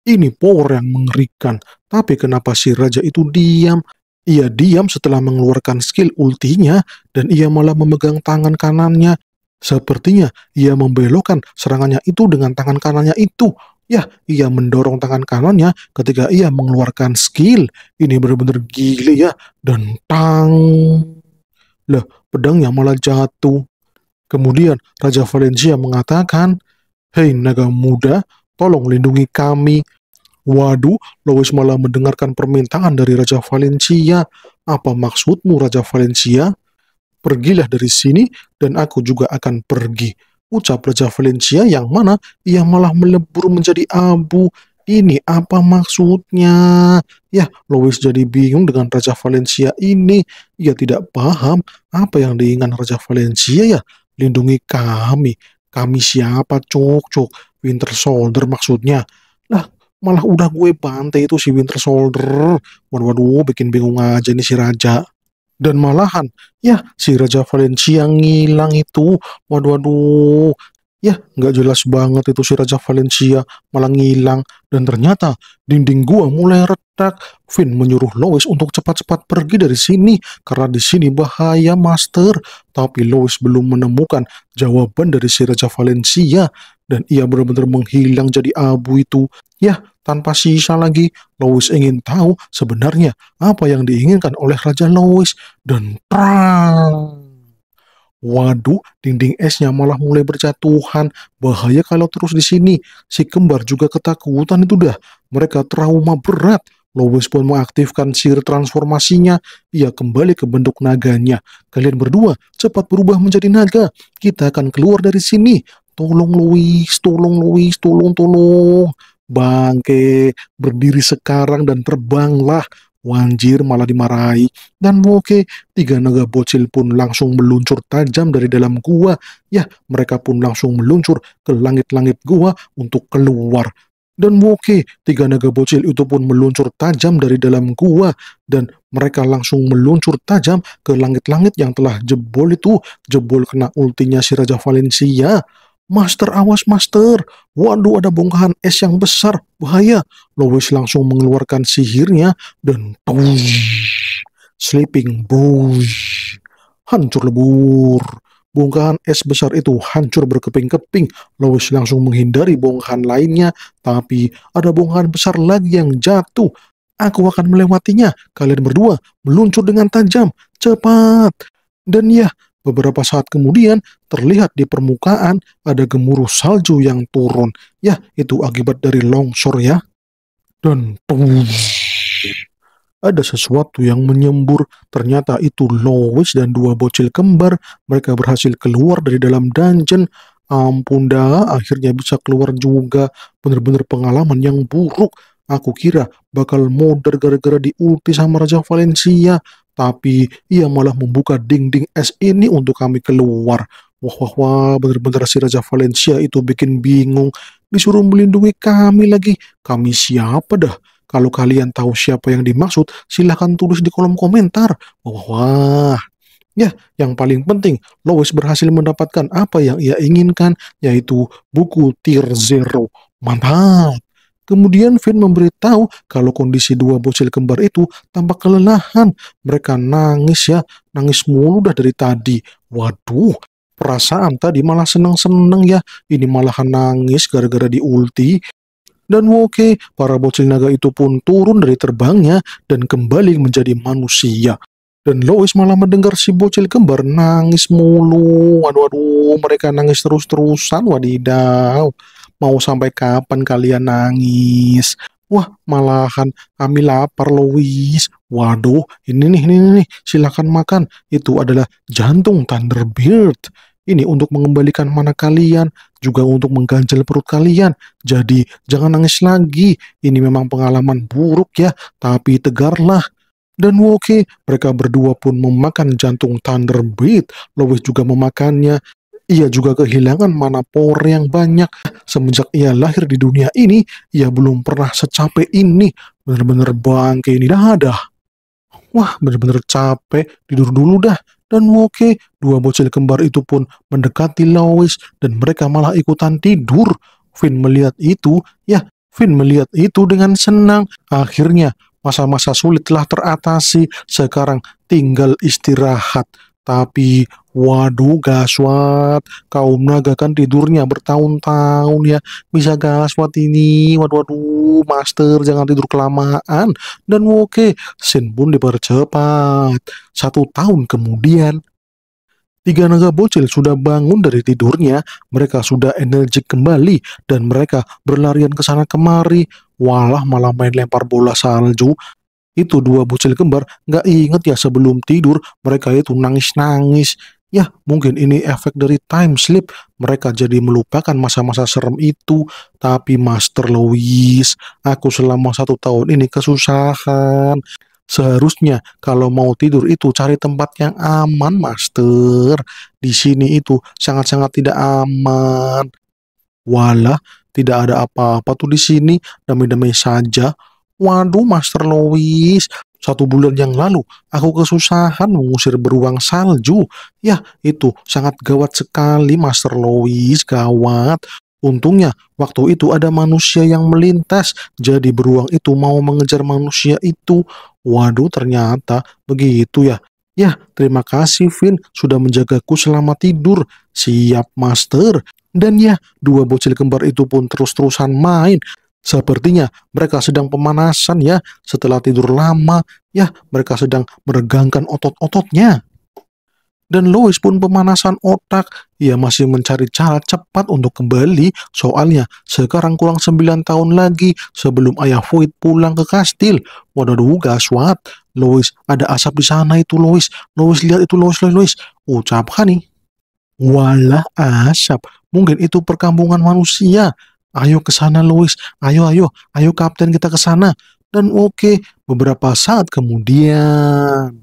Ini power yang mengerikan. Tapi kenapa si raja itu diam? Ia diam setelah mengeluarkan skill ultinya dan ia malah memegang tangan kanannya. Sepertinya ia membelokkan serangannya itu dengan tangan kanannya itu. Ya, ia mendorong tangan kanannya ketika ia mengeluarkan skill. Ini benar-benar gila ya. Dan tang... Lah, pedangnya malah jatuh. Kemudian Raja Valencia mengatakan, Hei naga muda, tolong lindungi kami. Waduh, Lois malah mendengarkan permintaan dari Raja Valencia. Apa maksudmu Raja Valencia? Pergilah dari sini dan aku juga akan pergi. Ucap Raja Valencia yang mana ia malah melebur menjadi abu ini apa maksudnya? Ya, Louis jadi bingung dengan Raja Valencia ini. Ia tidak paham apa yang diingat Raja Valencia ya. Lindungi kami. Kami siapa, Cuk? Cuk, Winter Soldier maksudnya. Lah, malah udah gue bantai itu si Winter Soldier. Waduh, waduh, bikin bingung aja nih si Raja dan malahan ya si Raja Valencia ngilang itu waduh waduh Ya, nggak jelas banget itu si Raja Valencia malah ngilang. Dan ternyata dinding gua mulai retak. Finn menyuruh Lois untuk cepat-cepat pergi dari sini karena di sini bahaya, Master. Tapi Lois belum menemukan jawaban dari si Raja Valencia dan ia benar-benar menghilang jadi abu itu. Ya, tanpa sisa lagi, Lois ingin tahu sebenarnya apa yang diinginkan oleh Raja Lois dan terang. Waduh, dinding esnya malah mulai berjatuhan. Bahaya kalau terus di sini. Si kembar juga ketakutan itu dah. Mereka trauma berat. Lois pun mengaktifkan sihir transformasinya. Ia kembali ke bentuk naganya. Kalian berdua cepat berubah menjadi naga. Kita akan keluar dari sini. Tolong Lois, tolong Lois, tolong, tolong. Bangke, berdiri sekarang dan terbanglah. Wanjir malah dimarahi dan Woke, tiga naga bocil pun langsung meluncur tajam dari dalam gua. Ya, mereka pun langsung meluncur ke langit-langit gua untuk keluar. Dan Woke, tiga naga bocil itu pun meluncur tajam dari dalam gua dan mereka langsung meluncur tajam ke langit-langit yang telah jebol itu, jebol kena ultinya si Raja Valencia. Master awas master, waduh ada bongkahan es yang besar, bahaya. Lois langsung mengeluarkan sihirnya dan tuh, sleeping bush, hancur lebur. Bongkahan es besar itu hancur berkeping-keping. Lois langsung menghindari bongkahan lainnya, tapi ada bongkahan besar lagi yang jatuh. Aku akan melewatinya. Kalian berdua meluncur dengan tajam. Cepat. Dan ya, Beberapa saat kemudian, terlihat di permukaan ada gemuruh salju yang turun. Ya, itu akibat dari longsor ya. Dan ada sesuatu yang menyembur. Ternyata itu Lois dan dua bocil kembar. Mereka berhasil keluar dari dalam dungeon. Ampun dah, akhirnya bisa keluar juga. Benar-benar pengalaman yang buruk. Aku kira bakal modar gara-gara diulti sama Raja Valencia tapi ia malah membuka dinding es ini untuk kami keluar. Wah, wah, wah, benar-benar si Raja Valencia itu bikin bingung. Disuruh melindungi kami lagi. Kami siapa dah? Kalau kalian tahu siapa yang dimaksud, silahkan tulis di kolom komentar. Wah, wah, wah. Ya, yang paling penting, Lois berhasil mendapatkan apa yang ia inginkan, yaitu buku Tier Zero. Mantap! Kemudian Finn memberitahu kalau kondisi dua bocil kembar itu tampak kelelahan. Mereka nangis ya, nangis mulu dah dari tadi. Waduh, perasaan tadi malah senang-senang ya. Ini malahan nangis gara-gara diulti. Dan oke, para bocil naga itu pun turun dari terbangnya dan kembali menjadi manusia. Dan Lois malah mendengar si bocil kembar nangis mulu. Waduh, waduh mereka nangis terus-terusan. Wadidaw mau sampai kapan kalian nangis? Wah, malahan kami lapar, Louis. Waduh, ini nih, ini nih, silakan makan. Itu adalah jantung Thunderbird. Ini untuk mengembalikan mana kalian, juga untuk mengganjal perut kalian. Jadi, jangan nangis lagi. Ini memang pengalaman buruk ya, tapi tegarlah dan Woke, mereka berdua pun memakan jantung Thunderbird. Louis juga memakannya ia juga kehilangan mana power yang banyak. Semenjak ia lahir di dunia ini, ia belum pernah secapek ini. Bener-bener bangke ini dah ada. Wah, bener-bener capek. Tidur dulu dah. Dan oke, dua bocil kembar itu pun mendekati Lois dan mereka malah ikutan tidur. Finn melihat itu, ya Finn melihat itu dengan senang. Akhirnya, masa-masa sulit telah teratasi. Sekarang tinggal istirahat. Tapi waduh gaswat, kaum naga kan tidurnya bertahun-tahun ya. Bisa gaswat ini, waduh waduh, master jangan tidur kelamaan. Dan oke, Sin pun dipercepat. Satu tahun kemudian, Tiga naga bocil sudah bangun dari tidurnya, mereka sudah energik kembali, dan mereka berlarian ke sana kemari. Walah malah main lempar bola salju, itu dua bocil kembar nggak inget ya sebelum tidur mereka itu nangis-nangis. Ya mungkin ini efek dari time sleep. Mereka jadi melupakan masa-masa serem itu. Tapi Master Louis, aku selama satu tahun ini kesusahan. Seharusnya kalau mau tidur itu cari tempat yang aman, Master. Di sini itu sangat-sangat tidak aman. Walah, tidak ada apa-apa tuh di sini. Demi-demi saja Waduh, Master Louis, satu bulan yang lalu, aku kesusahan mengusir beruang salju. Ya, itu sangat gawat sekali, Master Louis, gawat. Untungnya, waktu itu ada manusia yang melintas, jadi beruang itu mau mengejar manusia itu. Waduh, ternyata begitu ya. Ya, terima kasih Vin sudah menjagaku selama tidur. Siap, Master. Dan ya, dua bocil kembar itu pun terus-terusan main Sepertinya mereka sedang pemanasan ya setelah tidur lama ya mereka sedang meregangkan otot-ototnya. Dan Lois pun pemanasan otak, ia masih mencari cara cepat untuk kembali, soalnya sekarang kurang 9 tahun lagi sebelum ayah Void pulang ke kastil. Waduh, gaswat, Lois, ada asap di sana itu Lois, Lois lihat itu Lois, Lois, Lois, ucap Hani Walah asap, mungkin itu perkampungan manusia, ayo ke sana Louis, ayo ayo, ayo kapten kita ke sana. Dan oke, okay, beberapa saat kemudian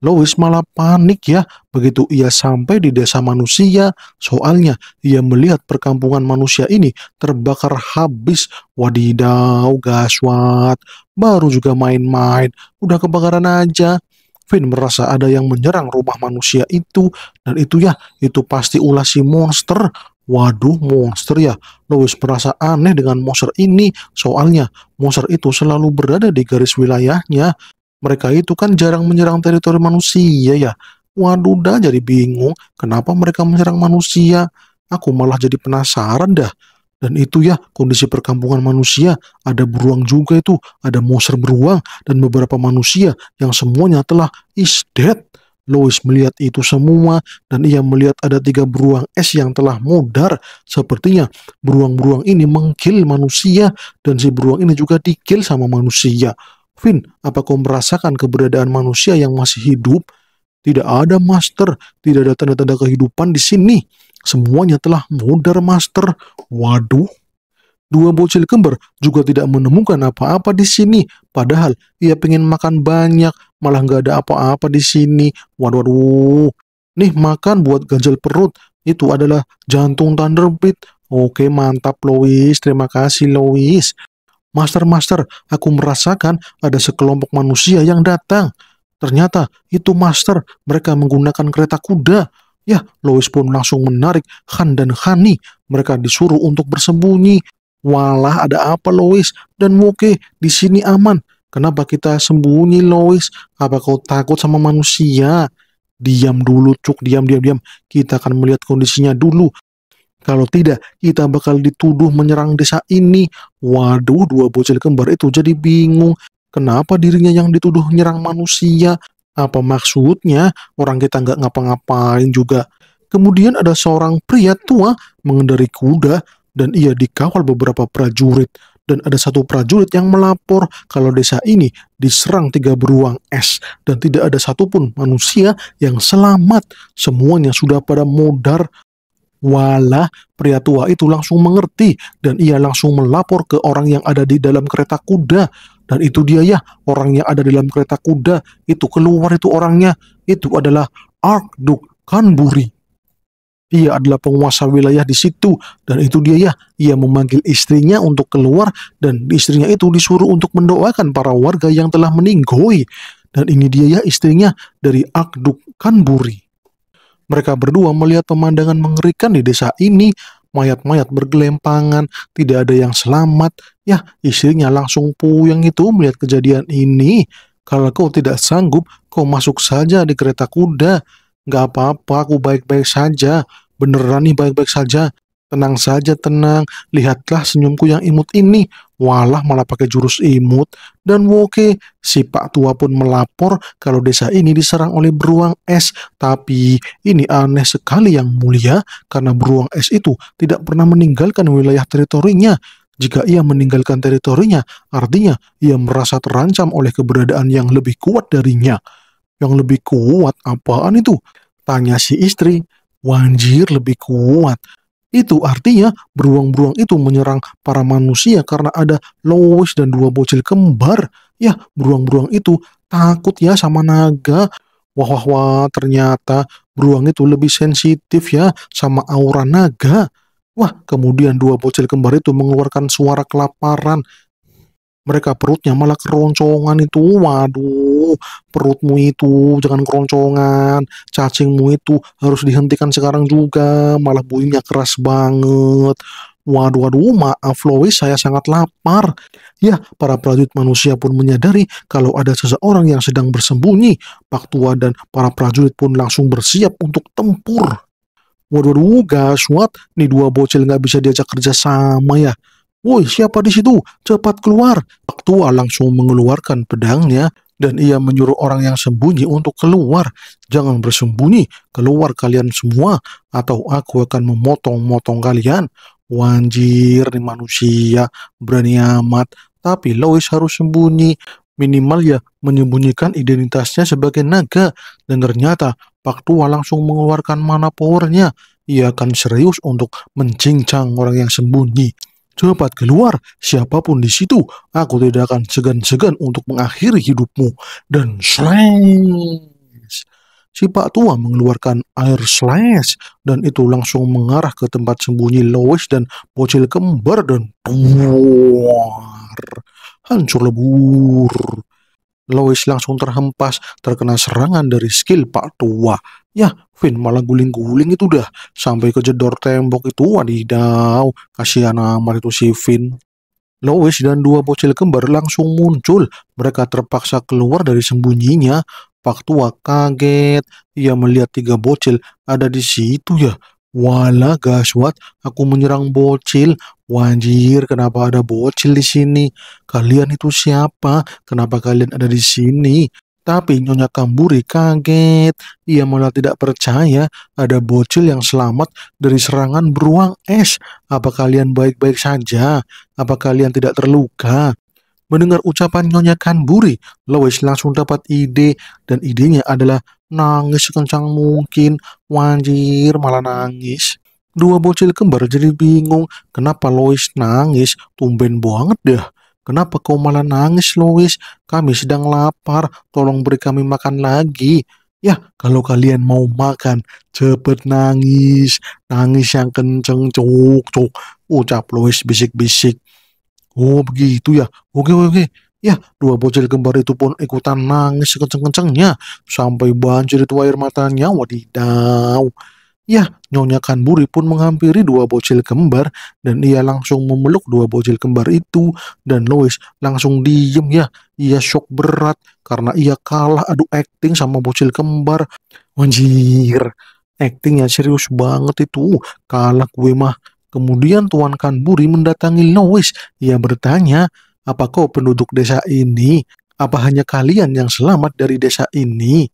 Louis malah panik ya begitu ia sampai di desa manusia. Soalnya ia melihat perkampungan manusia ini terbakar habis. Wadidau, gaswat, baru juga main-main, udah kebakaran aja. Finn merasa ada yang menyerang rumah manusia itu dan itu ya, itu pasti ulah si monster. Waduh, monster ya. Louis merasa aneh dengan monster ini. Soalnya, monster itu selalu berada di garis wilayahnya. Mereka itu kan jarang menyerang teritori manusia ya. Waduh, dah jadi bingung kenapa mereka menyerang manusia. Aku malah jadi penasaran dah. Dan itu ya kondisi perkampungan manusia, ada beruang juga itu, ada monster beruang dan beberapa manusia yang semuanya telah is dead. Louis melihat itu semua dan ia melihat ada tiga beruang es yang telah mudar. Sepertinya beruang-beruang ini mengkil manusia dan si beruang ini juga dikil sama manusia. Finn, apa kau merasakan keberadaan manusia yang masih hidup? Tidak ada master, tidak ada tanda-tanda kehidupan di sini. Semuanya telah mudar master. Waduh, Dua bocil kembar juga tidak menemukan apa-apa di sini, padahal ia pengen makan banyak, malah nggak ada apa-apa di sini. Waduh, waduh. Nih makan buat ganjal perut, itu adalah jantung Thunderbird. Oke, mantap Lois, terima kasih Lois. Master, master, aku merasakan ada sekelompok manusia yang datang. Ternyata itu master, mereka menggunakan kereta kuda. Ya, Lois pun langsung menarik Han dan Hani. Mereka disuruh untuk bersembunyi. Walah ada apa Lois dan Moke di sini aman. Kenapa kita sembunyi Lois? Apa kau takut sama manusia? Diam dulu Cuk, diam diam diam. Kita akan melihat kondisinya dulu. Kalau tidak, kita bakal dituduh menyerang desa ini. Waduh, dua bocil kembar itu jadi bingung. Kenapa dirinya yang dituduh menyerang manusia? Apa maksudnya? Orang kita nggak ngapa-ngapain juga. Kemudian ada seorang pria tua mengendari kuda dan ia dikawal beberapa prajurit dan ada satu prajurit yang melapor kalau desa ini diserang tiga beruang es dan tidak ada satupun manusia yang selamat. Semuanya sudah pada modar. Walah, pria tua itu langsung mengerti dan ia langsung melapor ke orang yang ada di dalam kereta kuda. Dan itu dia ya, orang yang ada di dalam kereta kuda itu keluar itu orangnya. Itu adalah Arkduk Kanburi. Ia adalah penguasa wilayah di situ dan itu dia ya. Ia memanggil istrinya untuk keluar dan istrinya itu disuruh untuk mendoakan para warga yang telah meninggoy. Dan ini dia ya istrinya dari Akduk Kanburi. Mereka berdua melihat pemandangan mengerikan di desa ini. Mayat-mayat bergelempangan, tidak ada yang selamat. Ya, istrinya langsung puyeng itu melihat kejadian ini. Kalau kau tidak sanggup, kau masuk saja di kereta kuda. Gak apa-apa, aku baik-baik saja. Beneran nih baik-baik saja. Tenang saja, tenang. Lihatlah senyumku yang imut ini. Walah malah pakai jurus imut. Dan woke, si pak tua pun melapor kalau desa ini diserang oleh beruang es. Tapi ini aneh sekali yang mulia, karena beruang es itu tidak pernah meninggalkan wilayah teritorinya. Jika ia meninggalkan teritorinya, artinya ia merasa terancam oleh keberadaan yang lebih kuat darinya yang lebih kuat apaan itu? Tanya si istri. Wanjir lebih kuat. Itu artinya beruang-beruang itu menyerang para manusia karena ada Lois dan dua bocil kembar. Ya, beruang-beruang itu takut ya sama naga. Wah, wah, wah, ternyata beruang itu lebih sensitif ya sama aura naga. Wah, kemudian dua bocil kembar itu mengeluarkan suara kelaparan mereka perutnya malah keroncongan itu waduh perutmu itu jangan keroncongan cacingmu itu harus dihentikan sekarang juga malah bunyinya keras banget Waduh, waduh, maaf Lois, saya sangat lapar. Ya, para prajurit manusia pun menyadari kalau ada seseorang yang sedang bersembunyi. Pak Tua dan para prajurit pun langsung bersiap untuk tempur. Waduh, waduh, gaswat, nih dua bocil nggak bisa diajak kerja sama ya. Woi, siapa di situ? Cepat keluar. Pak tua langsung mengeluarkan pedangnya dan ia menyuruh orang yang sembunyi untuk keluar. Jangan bersembunyi, keluar kalian semua atau aku akan memotong-motong kalian. Wanjir nih manusia, berani amat. Tapi Lois harus sembunyi, minimal ya menyembunyikan identitasnya sebagai naga. Dan ternyata Pak Tua langsung mengeluarkan mana powernya. Ia akan serius untuk mencincang orang yang sembunyi. Cepat keluar, siapapun di situ. Aku tidak akan segan-segan untuk mengakhiri hidupmu. Dan slash. Si Pak Tua mengeluarkan air slash dan itu langsung mengarah ke tempat sembunyi Lois dan bocil kembar dan tuar. Hancur lebur. Lois langsung terhempas terkena serangan dari skill Pak Tua. Ya, Finn malah guling-guling itu dah. Sampai kejedor tembok itu, wadidaw. Kasihan amat itu si Finn. Lois dan dua bocil kembar langsung muncul. Mereka terpaksa keluar dari sembunyinya. Pak Tua kaget. Ia melihat tiga bocil ada di situ ya. Wala gaswat, aku menyerang bocil, Wanjir, kenapa ada bocil di sini? Kalian itu siapa? Kenapa kalian ada di sini? Tapi Nyonya Kamburi kaget. Ia malah tidak percaya ada bocil yang selamat dari serangan beruang es. Apa kalian baik-baik saja? Apa kalian tidak terluka? Mendengar ucapan Nyonya Kamburi, Lois langsung dapat ide dan idenya adalah nangis sekencang mungkin. Wanjir malah nangis. Dua bocil kembar kan jadi bingung, kenapa Lois nangis, tumben banget deh Kenapa kau malah nangis Lois? Kami sedang lapar, tolong beri kami makan lagi. Ya, kalau kalian mau makan, cepet nangis. Nangis yang kenceng, cuk, cuk. Ucap Lois bisik-bisik. Oh, begitu ya. Oke, oke. Ya, dua bocil kembar itu pun ikutan nangis kenceng-kencengnya. Sampai banjir itu air matanya, wadidaw. Ya, Nyonya Kanburi pun menghampiri dua bocil kembar dan ia langsung memeluk dua bocil kembar itu dan Lois langsung diem ya. Ia shock berat karena ia kalah adu acting sama bocil kembar. Anjir, actingnya serius banget itu. Kalah gue mah. Kemudian Tuan Kanburi mendatangi Lois. Ia bertanya, apa kau penduduk desa ini? Apa hanya kalian yang selamat dari desa ini?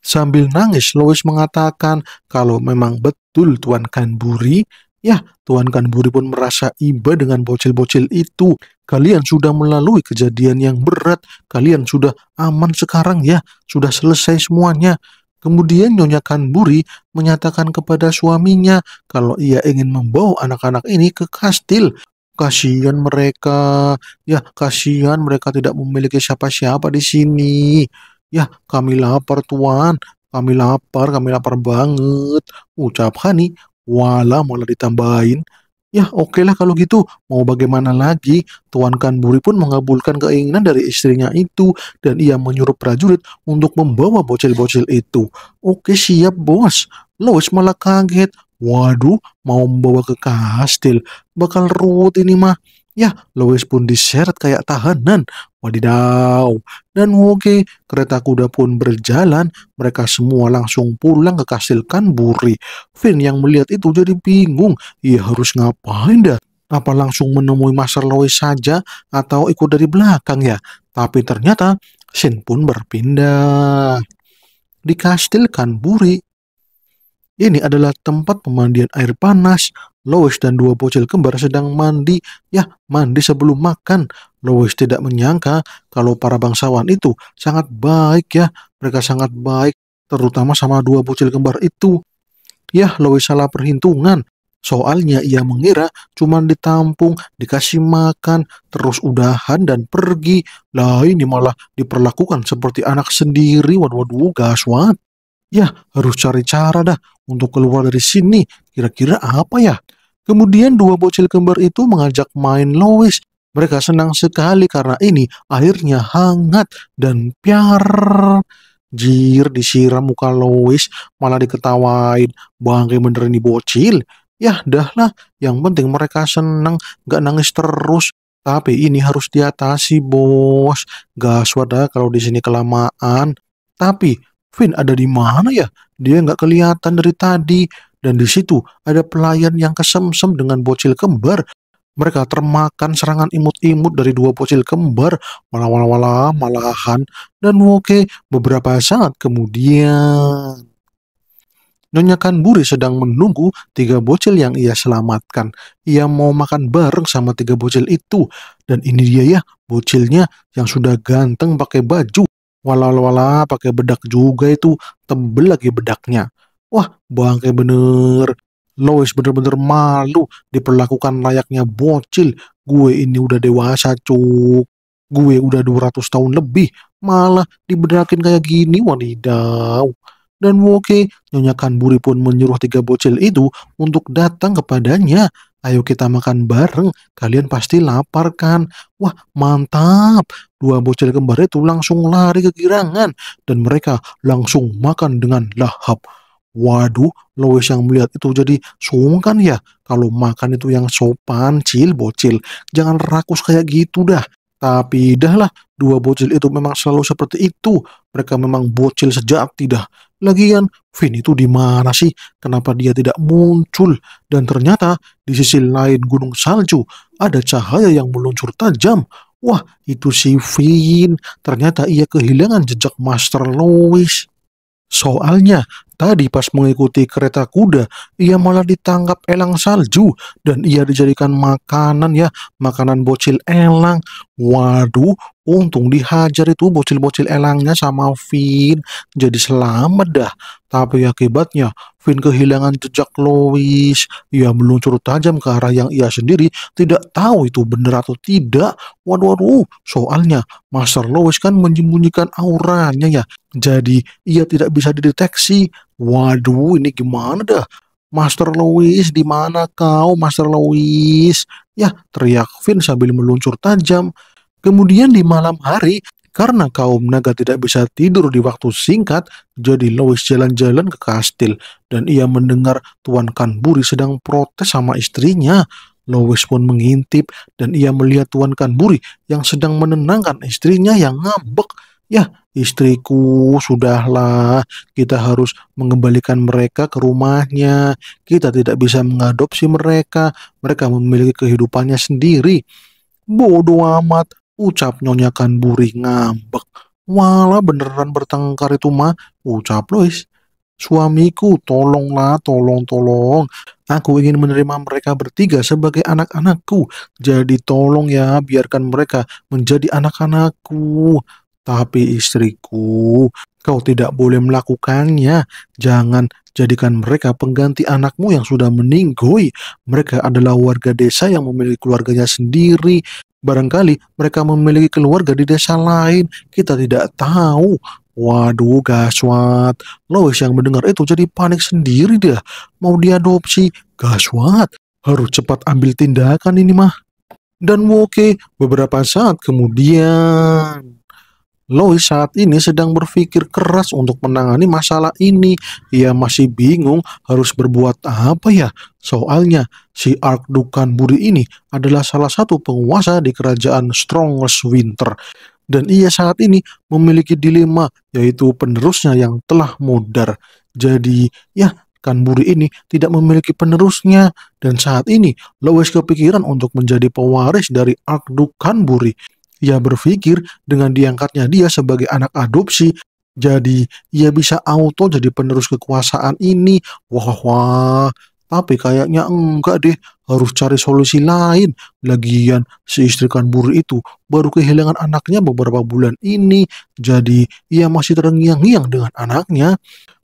Sambil nangis, Lois mengatakan kalau memang betul Tuan Kanburi, ya Tuan Kanburi pun merasa iba dengan bocil-bocil itu. Kalian sudah melalui kejadian yang berat, kalian sudah aman sekarang ya, sudah selesai semuanya. Kemudian Nyonya Kanburi menyatakan kepada suaminya kalau ia ingin membawa anak-anak ini ke kastil kasihan mereka ya kasihan mereka tidak memiliki siapa-siapa di sini Ya, kami lapar tuan, kami lapar, kami lapar banget. Ucap Hani, wala malah ditambahin. Ya oke lah kalau gitu, mau bagaimana lagi, Tuan Kanburi pun mengabulkan keinginan dari istrinya itu dan ia menyuruh prajurit untuk membawa bocil-bocil itu. Oke siap bos, Lois malah kaget, waduh mau membawa ke kastil, bakal ruwet ini mah. Ya, Lois pun diseret kayak tahanan. Wadidaw. Dan oke, kereta kuda pun berjalan. Mereka semua langsung pulang ke kastil Kanburi. Finn yang melihat itu jadi bingung. Ia harus ngapain dah? Apa langsung menemui Master Lois saja atau ikut dari belakang ya? Tapi ternyata Shin pun berpindah. Di kastil Kanburi, ini adalah tempat pemandian air panas, Lois dan dua bocil kembar sedang mandi, ya mandi sebelum makan. Lois tidak menyangka kalau para bangsawan itu sangat baik ya, mereka sangat baik, terutama sama dua bocil kembar itu. Ya, Lois salah perhitungan. Soalnya ia mengira cuma ditampung, dikasih makan, terus udahan dan pergi. Lah ini malah diperlakukan seperti anak sendiri. Waduh, waduh, gaswat. Ya, harus cari cara dah untuk keluar dari sini. Kira-kira apa ya? Kemudian dua bocil kembar itu mengajak main Lois. Mereka senang sekali karena ini akhirnya hangat dan piar. Jir disiram muka Lois malah diketawain. Bangke bener ini bocil. Ya dah yang penting mereka senang, gak nangis terus. Tapi ini harus diatasi bos. Gak Gaswada kalau di sini kelamaan. Tapi Vin ada di mana ya? Dia nggak kelihatan dari tadi. Dan di situ ada pelayan yang kesemsem dengan bocil kembar. Mereka termakan serangan imut-imut dari dua bocil kembar, malah-malah malahan. Dan oke beberapa saat kemudian... Nyonya Kanburi sedang menunggu tiga bocil yang ia selamatkan. Ia mau makan bareng sama tiga bocil itu. Dan ini dia ya, bocilnya yang sudah ganteng pakai baju walau walah pakai bedak juga itu tebel lagi bedaknya. Wah, bangke bener. Lois bener-bener malu diperlakukan layaknya bocil. Gue ini udah dewasa, cuk. Gue udah 200 tahun lebih, malah dibedakin kayak gini, wadidaw. Dan Woke, Nyonya Kanburi pun menyuruh tiga bocil itu untuk datang kepadanya ayo kita makan bareng, kalian pasti lapar kan? Wah, mantap. Dua bocil kembar itu langsung lari ke girangan dan mereka langsung makan dengan lahap. Waduh, Lois yang melihat itu jadi sungkan ya. Kalau makan itu yang sopan, cil, bocil. Jangan rakus kayak gitu dah. Tapi dahlah, dua bocil itu memang selalu seperti itu. Mereka memang bocil sejak dah. Lagian, Finn itu di mana sih? Kenapa dia tidak muncul? Dan ternyata di sisi lain gunung salju ada cahaya yang meluncur tajam. Wah, itu si Finn. Ternyata ia kehilangan jejak Master Louis. Soalnya, Tadi pas mengikuti kereta kuda, ia malah ditangkap elang salju dan ia dijadikan makanan ya, makanan bocil elang. Waduh, untung dihajar itu bocil-bocil elangnya sama Vin, Jadi selamat dah. Tapi akibatnya Vin kehilangan jejak Lois. Ia meluncur tajam ke arah yang ia sendiri tidak tahu itu benar atau tidak. Waduh, waduh. Soalnya Master Lois kan menyembunyikan auranya ya. Jadi ia tidak bisa dideteksi Waduh, ini gimana dah? Master Louis, di mana kau, Master Louis? Ya, teriak Finn sambil meluncur tajam. Kemudian di malam hari, karena kaum naga tidak bisa tidur di waktu singkat, jadi Louis jalan-jalan ke kastil dan ia mendengar Tuan Kanburi sedang protes sama istrinya. Louis pun mengintip dan ia melihat Tuan Kanburi yang sedang menenangkan istrinya yang ngambek. Ya, istriku, sudahlah, kita harus mengembalikan mereka ke rumahnya. Kita tidak bisa mengadopsi mereka, mereka memiliki kehidupannya sendiri. Bodoh amat, ucap Nyonya Kanburi ngambek. Wala beneran bertengkar itu mah, ucap Lois. Suamiku, tolonglah, tolong, tolong. Aku ingin menerima mereka bertiga sebagai anak-anakku. Jadi tolong ya, biarkan mereka menjadi anak-anakku. Tapi istriku, kau tidak boleh melakukannya. Jangan jadikan mereka pengganti anakmu yang sudah meninggoy. Mereka adalah warga desa yang memiliki keluarganya sendiri. Barangkali mereka memiliki keluarga di desa lain. Kita tidak tahu. Waduh, Gaswat. Lois yang mendengar itu jadi panik sendiri dia. Mau diadopsi. Gaswat, harus cepat ambil tindakan ini mah. Dan oke, beberapa saat kemudian... Lois saat ini sedang berpikir keras untuk menangani masalah ini. Ia masih bingung harus berbuat apa ya. Soalnya, si Arkdukan Budi ini adalah salah satu penguasa di kerajaan Strongest Winter. Dan ia saat ini memiliki dilema, yaitu penerusnya yang telah mudar. Jadi, ya Kanburi ini tidak memiliki penerusnya dan saat ini Lois kepikiran untuk menjadi pewaris dari Arkdu Kanburi ia berpikir dengan diangkatnya dia sebagai anak adopsi, jadi ia bisa auto jadi penerus kekuasaan ini. Wah, wah. Tapi kayaknya enggak deh, harus cari solusi lain. Lagian si istri kanbur itu baru kehilangan anaknya beberapa bulan ini, jadi ia masih terngiang-ngiang dengan anaknya.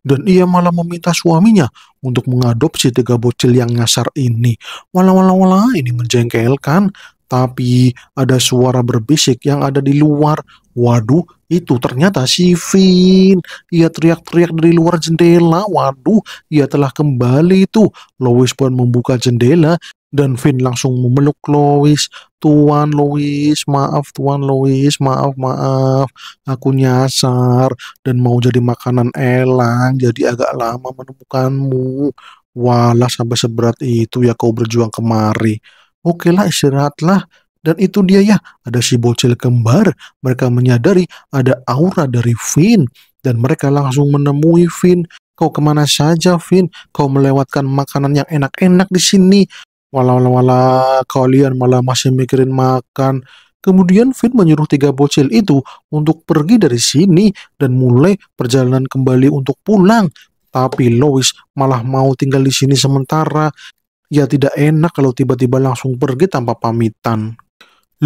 Dan ia malah meminta suaminya untuk mengadopsi tiga bocil yang nyasar ini. Walau-walau ini menjengkelkan, tapi ada suara berbisik yang ada di luar. Waduh, itu ternyata si Vin. Ia teriak-teriak dari luar jendela. Waduh, ia telah kembali itu. Lois pun membuka jendela dan Vin langsung memeluk Lois. Tuan Lois, maaf Tuan Lois, maaf maaf, aku nyasar dan mau jadi makanan elang, jadi agak lama menemukanmu. Walah sampai seberat itu ya kau berjuang kemari. Oke lah istirahatlah. Dan itu dia ya, ada si bocil kembar. Mereka menyadari ada aura dari Finn. Dan mereka langsung menemui Finn. Kau kemana saja Finn? Kau melewatkan makanan yang enak-enak di sini. Walau-walau kalian malah masih mikirin makan. Kemudian Finn menyuruh tiga bocil itu untuk pergi dari sini dan mulai perjalanan kembali untuk pulang. Tapi Lois malah mau tinggal di sini sementara Ya tidak enak kalau tiba-tiba langsung pergi tanpa pamitan.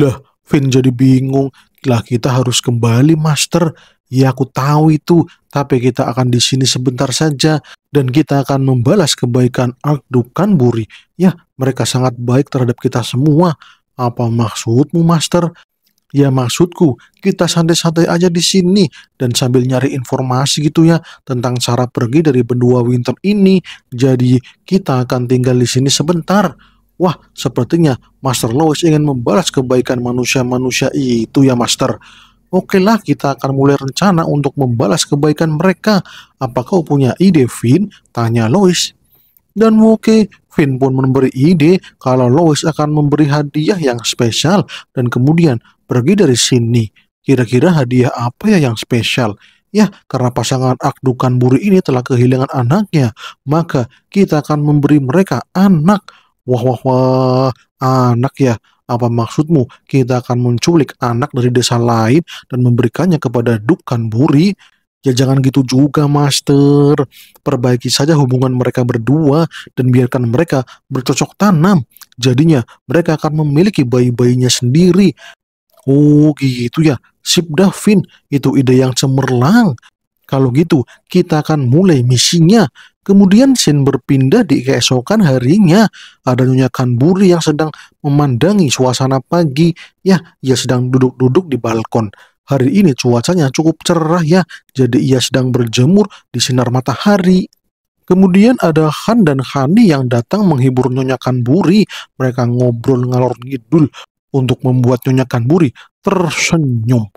Lah, Vin jadi bingung. Lah kita harus kembali, Master. Ya aku tahu itu, tapi kita akan di sini sebentar saja dan kita akan membalas kebaikan Ardukan Buri. Ya, mereka sangat baik terhadap kita semua. Apa maksudmu, Master? Ya maksudku, kita santai-santai aja di sini dan sambil nyari informasi gitu ya tentang cara pergi dari benua winter ini. Jadi kita akan tinggal di sini sebentar. Wah, sepertinya Master Lois ingin membalas kebaikan manusia-manusia itu ya Master. Oke lah, kita akan mulai rencana untuk membalas kebaikan mereka. Apa kau punya ide, Vin? Tanya Lois. Dan oke, Finn pun memberi ide kalau Lois akan memberi hadiah yang spesial dan kemudian pergi dari sini. Kira-kira hadiah apa ya yang spesial? Ya, karena pasangan akdukan buri ini telah kehilangan anaknya, maka kita akan memberi mereka anak. Wah, wah, wah, anak ya. Apa maksudmu? Kita akan menculik anak dari desa lain dan memberikannya kepada dukan buri. Ya jangan gitu juga master Perbaiki saja hubungan mereka berdua Dan biarkan mereka bercocok tanam Jadinya mereka akan memiliki bayi-bayinya sendiri Oh gitu ya, sip dah Vin, itu ide yang cemerlang. Kalau gitu, kita akan mulai misinya. Kemudian Shin berpindah di keesokan harinya. Ada Nyonya Kanburi yang sedang memandangi suasana pagi. Ya, ia sedang duduk-duduk di balkon. Hari ini cuacanya cukup cerah ya, jadi ia sedang berjemur di sinar matahari. Kemudian ada Han dan Hani yang datang menghibur Nyonya Kanburi. Mereka ngobrol ngalor ngidul untuk membuat Nyonya Kanburi tersenyum.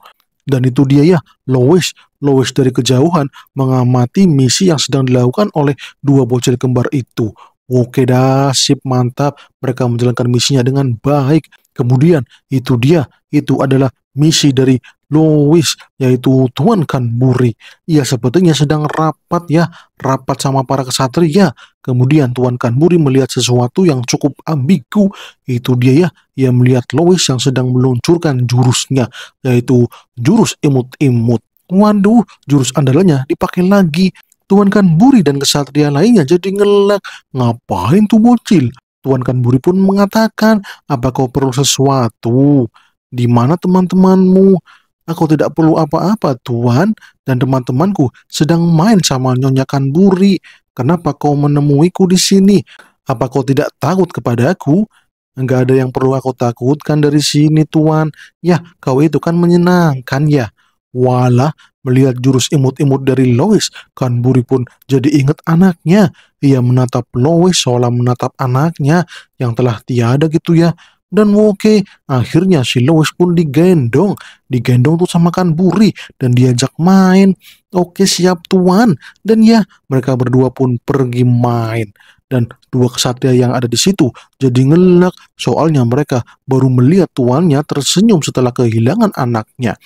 Dan itu dia ya, Lois. Lois dari kejauhan mengamati misi yang sedang dilakukan oleh dua bocil kembar itu. Oke dah, sip, mantap. Mereka menjalankan misinya dengan baik. Kemudian, itu dia, itu adalah misi dari Louis, yaitu Tuan Kanburi. Ia sepertinya sedang rapat ya, rapat sama para kesatria. Kemudian Tuan Kanburi melihat sesuatu yang cukup ambigu, itu dia ya, ia melihat Louis yang sedang meluncurkan jurusnya, yaitu jurus imut-imut. Waduh, jurus andalannya dipakai lagi. Tuan Kanburi dan kesatria lainnya jadi ngelak. Ngapain tuh bocil? Tuan Kanburi pun mengatakan, apa kau perlu sesuatu? Di mana teman-temanmu? Aku tidak perlu apa-apa, Tuan dan teman-temanku sedang main sama Nyonya Kanburi. Kenapa kau menemuiku di sini? Apa kau tidak takut kepadaku? Enggak ada yang perlu aku takutkan dari sini, Tuan. Ya, kau itu kan menyenangkan ya. Walah, melihat jurus imut-imut dari Lois, Kanburi pun jadi ingat anaknya. Ia menatap Lois seolah menatap anaknya yang telah tiada gitu ya dan Woke. Akhirnya si Lois pun digendong, digendong tuh sama kan Buri dan diajak main. Oke siap tuan. Dan ya mereka berdua pun pergi main. Dan dua kesatria yang ada di situ jadi ngelak soalnya mereka baru melihat tuannya tersenyum setelah kehilangan anaknya.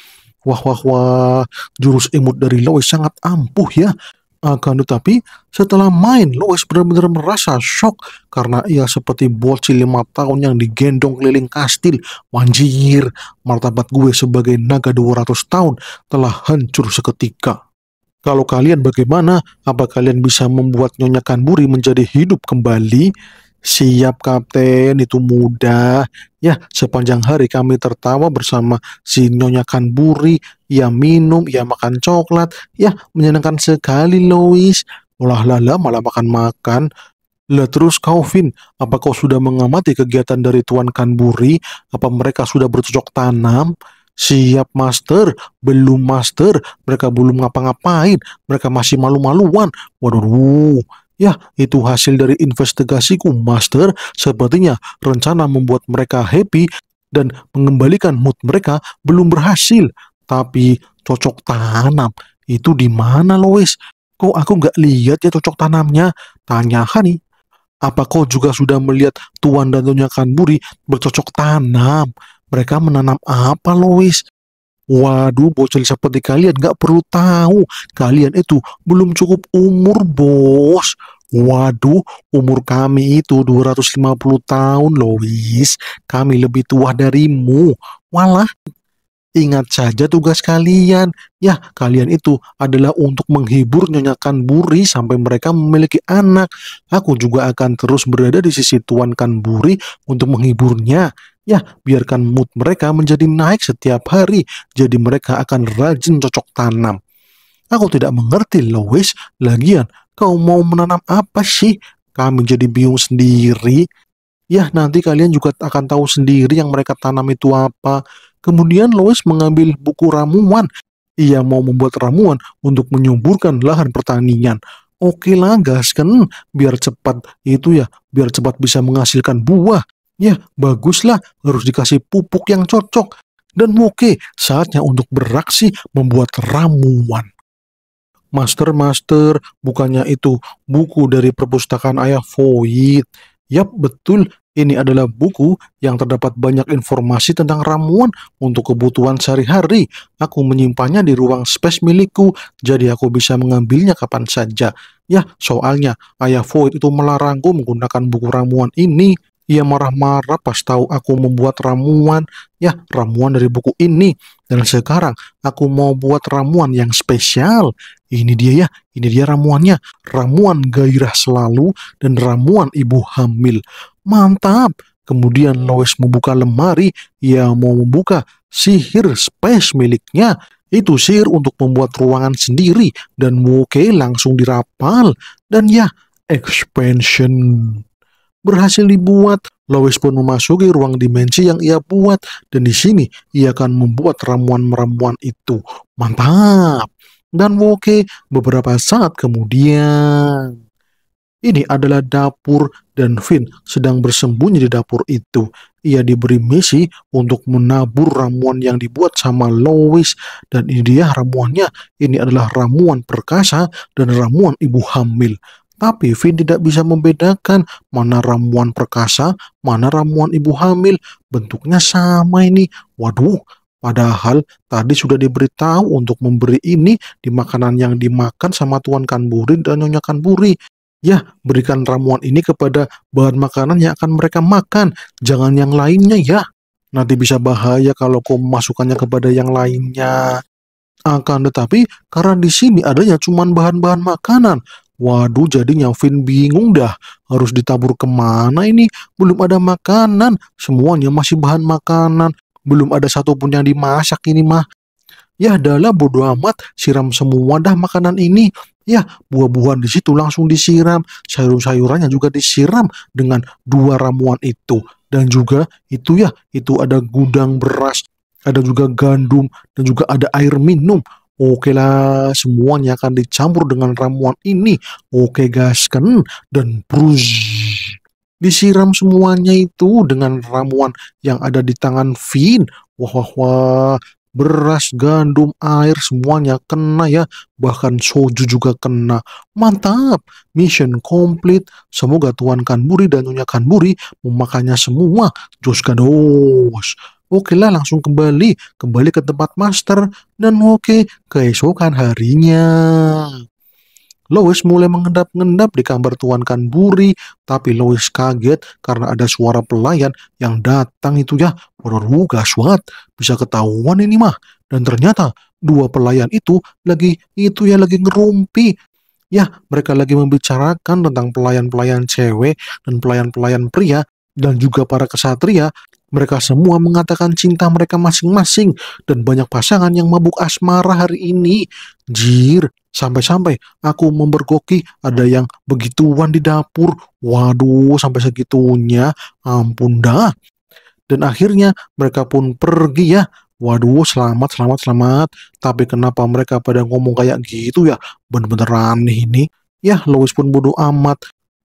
Wah wah wah, jurus imut dari Lois sangat ampuh ya. Akan tetapi, setelah main, Louis benar-benar merasa shock karena ia seperti bocil lima tahun yang digendong keliling kastil. Manjir, martabat gue sebagai naga 200 tahun telah hancur seketika. Kalau kalian bagaimana? Apa kalian bisa membuat Nyonya Kanburi menjadi hidup kembali? Siap kapten, itu mudah. Ya, sepanjang hari kami tertawa bersama si Nyonya Kanburi. Ia minum, ia makan coklat. Ya, menyenangkan sekali, Lois. Olah lala malah makan-makan. Lah terus kau Vin, apa kau sudah mengamati kegiatan dari Tuan Kanburi? Apa mereka sudah bercocok tanam? Siap master, belum master, mereka belum ngapa-ngapain, mereka masih malu-maluan. Waduh, Ya, itu hasil dari investigasiku, Master. Sepertinya rencana membuat mereka happy dan mengembalikan mood mereka belum berhasil. Tapi cocok tanam, itu di mana Lois? Kok aku nggak lihat ya cocok tanamnya? Tanya Hani. Apa kau juga sudah melihat Tuan dan Nyonya Kanburi bercocok tanam? Mereka menanam apa, Lois? Waduh, bocil seperti kalian nggak perlu tahu. Kalian itu belum cukup umur, bos. Waduh, umur kami itu 250 tahun, Lois. Kami lebih tua darimu. Walah, ingat saja tugas kalian. Ya, kalian itu adalah untuk menghibur Nyonya Buri sampai mereka memiliki anak. Aku juga akan terus berada di sisi Tuan buri untuk menghiburnya. Ya, biarkan mood mereka menjadi naik setiap hari, jadi mereka akan rajin cocok tanam. Aku tidak mengerti, Lois. Lagian, kau mau menanam apa sih? Kami jadi bingung sendiri. Ya, nanti kalian juga akan tahu sendiri yang mereka tanam itu apa. Kemudian Lois mengambil buku ramuan. Ia mau membuat ramuan untuk menyuburkan lahan pertanian. Oke lah, gas kan. biar cepat itu ya, biar cepat bisa menghasilkan buah. Ya, baguslah, harus dikasih pupuk yang cocok. Dan oke, saatnya untuk beraksi membuat ramuan. Master-master, bukannya itu buku dari perpustakaan ayah Void. Yap, betul, ini adalah buku yang terdapat banyak informasi tentang ramuan untuk kebutuhan sehari-hari. Aku menyimpannya di ruang space milikku, jadi aku bisa mengambilnya kapan saja. Ya, soalnya Ayah Void itu melarangku menggunakan buku ramuan ini. Ia marah-marah pas tahu aku membuat ramuan, ya ramuan dari buku ini. Dan sekarang aku mau buat ramuan yang spesial. Ini dia ya, ini dia ramuannya. Ramuan gairah selalu dan ramuan ibu hamil. Mantap! Kemudian Lois membuka lemari, ia mau membuka sihir space miliknya. Itu sihir untuk membuat ruangan sendiri dan Woke langsung dirapal. Dan ya, expansion berhasil dibuat. Lois pun memasuki ruang dimensi yang ia buat dan di sini ia akan membuat ramuan-ramuan itu. Mantap. Dan Woke beberapa saat kemudian. Ini adalah dapur dan Finn sedang bersembunyi di dapur itu. Ia diberi misi untuk menabur ramuan yang dibuat sama Lois dan ini dia ramuannya. Ini adalah ramuan perkasa dan ramuan ibu hamil. Tapi Vin tidak bisa membedakan mana ramuan perkasa, mana ramuan ibu hamil. Bentuknya sama ini. Waduh, padahal tadi sudah diberitahu untuk memberi ini di makanan yang dimakan sama Tuan Kanburi dan Nyonya Kanburi. Ya, berikan ramuan ini kepada bahan makanan yang akan mereka makan, jangan yang lainnya ya. Nanti bisa bahaya kalau kau masukkannya kepada yang lainnya. Akan tetapi, karena di sini adanya cuma bahan-bahan makanan, Waduh, jadi Vin bingung dah. Harus ditabur kemana ini? Belum ada makanan. Semuanya masih bahan makanan. Belum ada satupun yang dimasak ini mah. Ya adalah bodoh amat, siram semua dah makanan ini. Ya, buah-buahan di situ langsung disiram, sayur-sayurannya juga disiram dengan dua ramuan itu. Dan juga itu ya, itu ada gudang beras, ada juga gandum, dan juga ada air minum. Oke lah, semuanya akan dicampur dengan ramuan ini. Oke gaskan dan brus. Disiram semuanya itu dengan ramuan yang ada di tangan Vin. Wah, wah, wah. Beras, gandum, air, semuanya kena ya. Bahkan soju juga kena. Mantap. Mission complete. Semoga Tuan Kanburi dan Nyonya Kanburi memakannya semua. Jos gados. Oke lah, langsung kembali, kembali ke tempat master, dan oke keesokan harinya. Lois mulai mengendap-endap di kamar Tuan Kanburi, tapi Lois kaget karena ada suara pelayan yang datang itu ya, waduh gas bisa ketahuan ini mah. Dan ternyata dua pelayan itu lagi itu ya lagi ngerumpi. Ya, mereka lagi membicarakan tentang pelayan-pelayan cewek dan pelayan-pelayan pria dan juga para kesatria mereka semua mengatakan cinta mereka masing-masing dan banyak pasangan yang mabuk asmara hari ini. Jir, sampai-sampai aku membergoki ada yang begituan di dapur. Waduh, sampai segitunya. Ampun dah. Dan akhirnya mereka pun pergi ya. Waduh, selamat, selamat, selamat. Tapi kenapa mereka pada ngomong kayak gitu ya? Bener-bener aneh ini. Ya, Lois pun bodoh amat.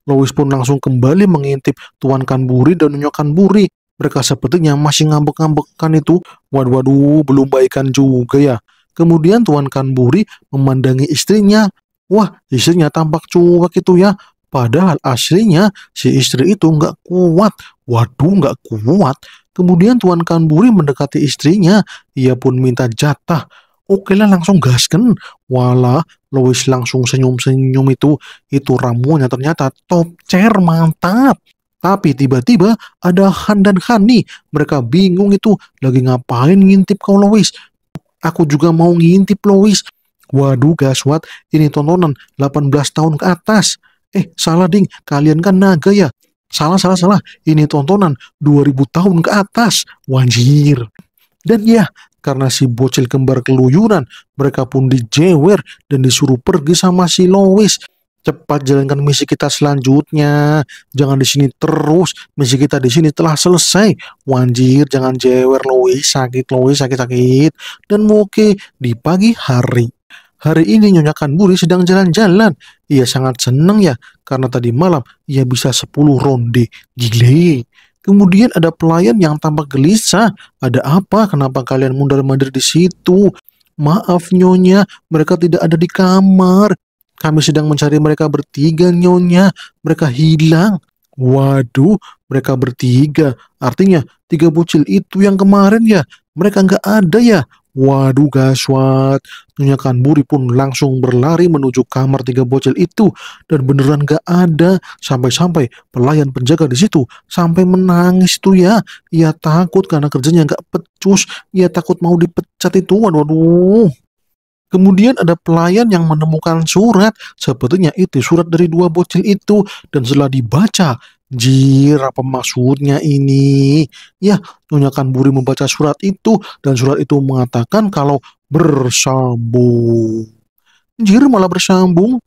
Lois pun langsung kembali mengintip Tuan Kanburi dan Nyokan Buri mereka sepertinya masih ngambek-ngambekkan itu. Waduh, waduh, belum baikan juga ya. Kemudian Tuan Kanburi memandangi istrinya. Wah, istrinya tampak cuek itu ya. Padahal aslinya si istri itu nggak kuat. Waduh, nggak kuat. Kemudian Tuan Kanburi mendekati istrinya. Ia pun minta jatah. Oke lah langsung gasken. Walah, Lois langsung senyum-senyum itu. Itu ramuannya ternyata top chair mantap. Tapi tiba-tiba ada Han dan Hani. Mereka bingung itu lagi ngapain ngintip kau Lois. Aku juga mau ngintip Lois. Waduh guys gaswat, ini tontonan 18 tahun ke atas. Eh, salah ding, kalian kan naga ya. Salah, salah, salah. Ini tontonan 2000 tahun ke atas. Wanjir. Dan ya, karena si bocil kembar keluyuran, mereka pun dijewer dan disuruh pergi sama si Lois cepat jalankan misi kita selanjutnya. Jangan di sini terus. Misi kita di sini telah selesai. Wanjir, jangan jewer Louis. sakit Louis, sakit-sakit. Dan Moke di pagi hari. Hari ini Nyonya Kanburi sedang jalan-jalan. Ia sangat senang ya, karena tadi malam ia bisa 10 ronde. Gile. Kemudian ada pelayan yang tampak gelisah. Ada apa? Kenapa kalian mundar-mandir di situ? Maaf Nyonya, mereka tidak ada di kamar. Kami sedang mencari mereka bertiga, Nyonya. Mereka hilang. Waduh, mereka bertiga. Artinya, tiga bocil itu yang kemarin ya. Mereka nggak ada ya. Waduh gaswat, Nyonya Kanburi pun langsung berlari menuju kamar tiga bocil itu dan beneran nggak ada sampai-sampai pelayan penjaga di situ sampai menangis tuh ya. Ia takut karena kerjanya nggak pecus, ia takut mau dipecat itu. Waduh, waduh. Kemudian ada pelayan yang menemukan surat, sebetulnya itu surat dari dua bocil itu, dan setelah dibaca, jir apa maksudnya ini? Ya, Nyonya Kanburi membaca surat itu, dan surat itu mengatakan kalau bersambung. Jir malah bersambung.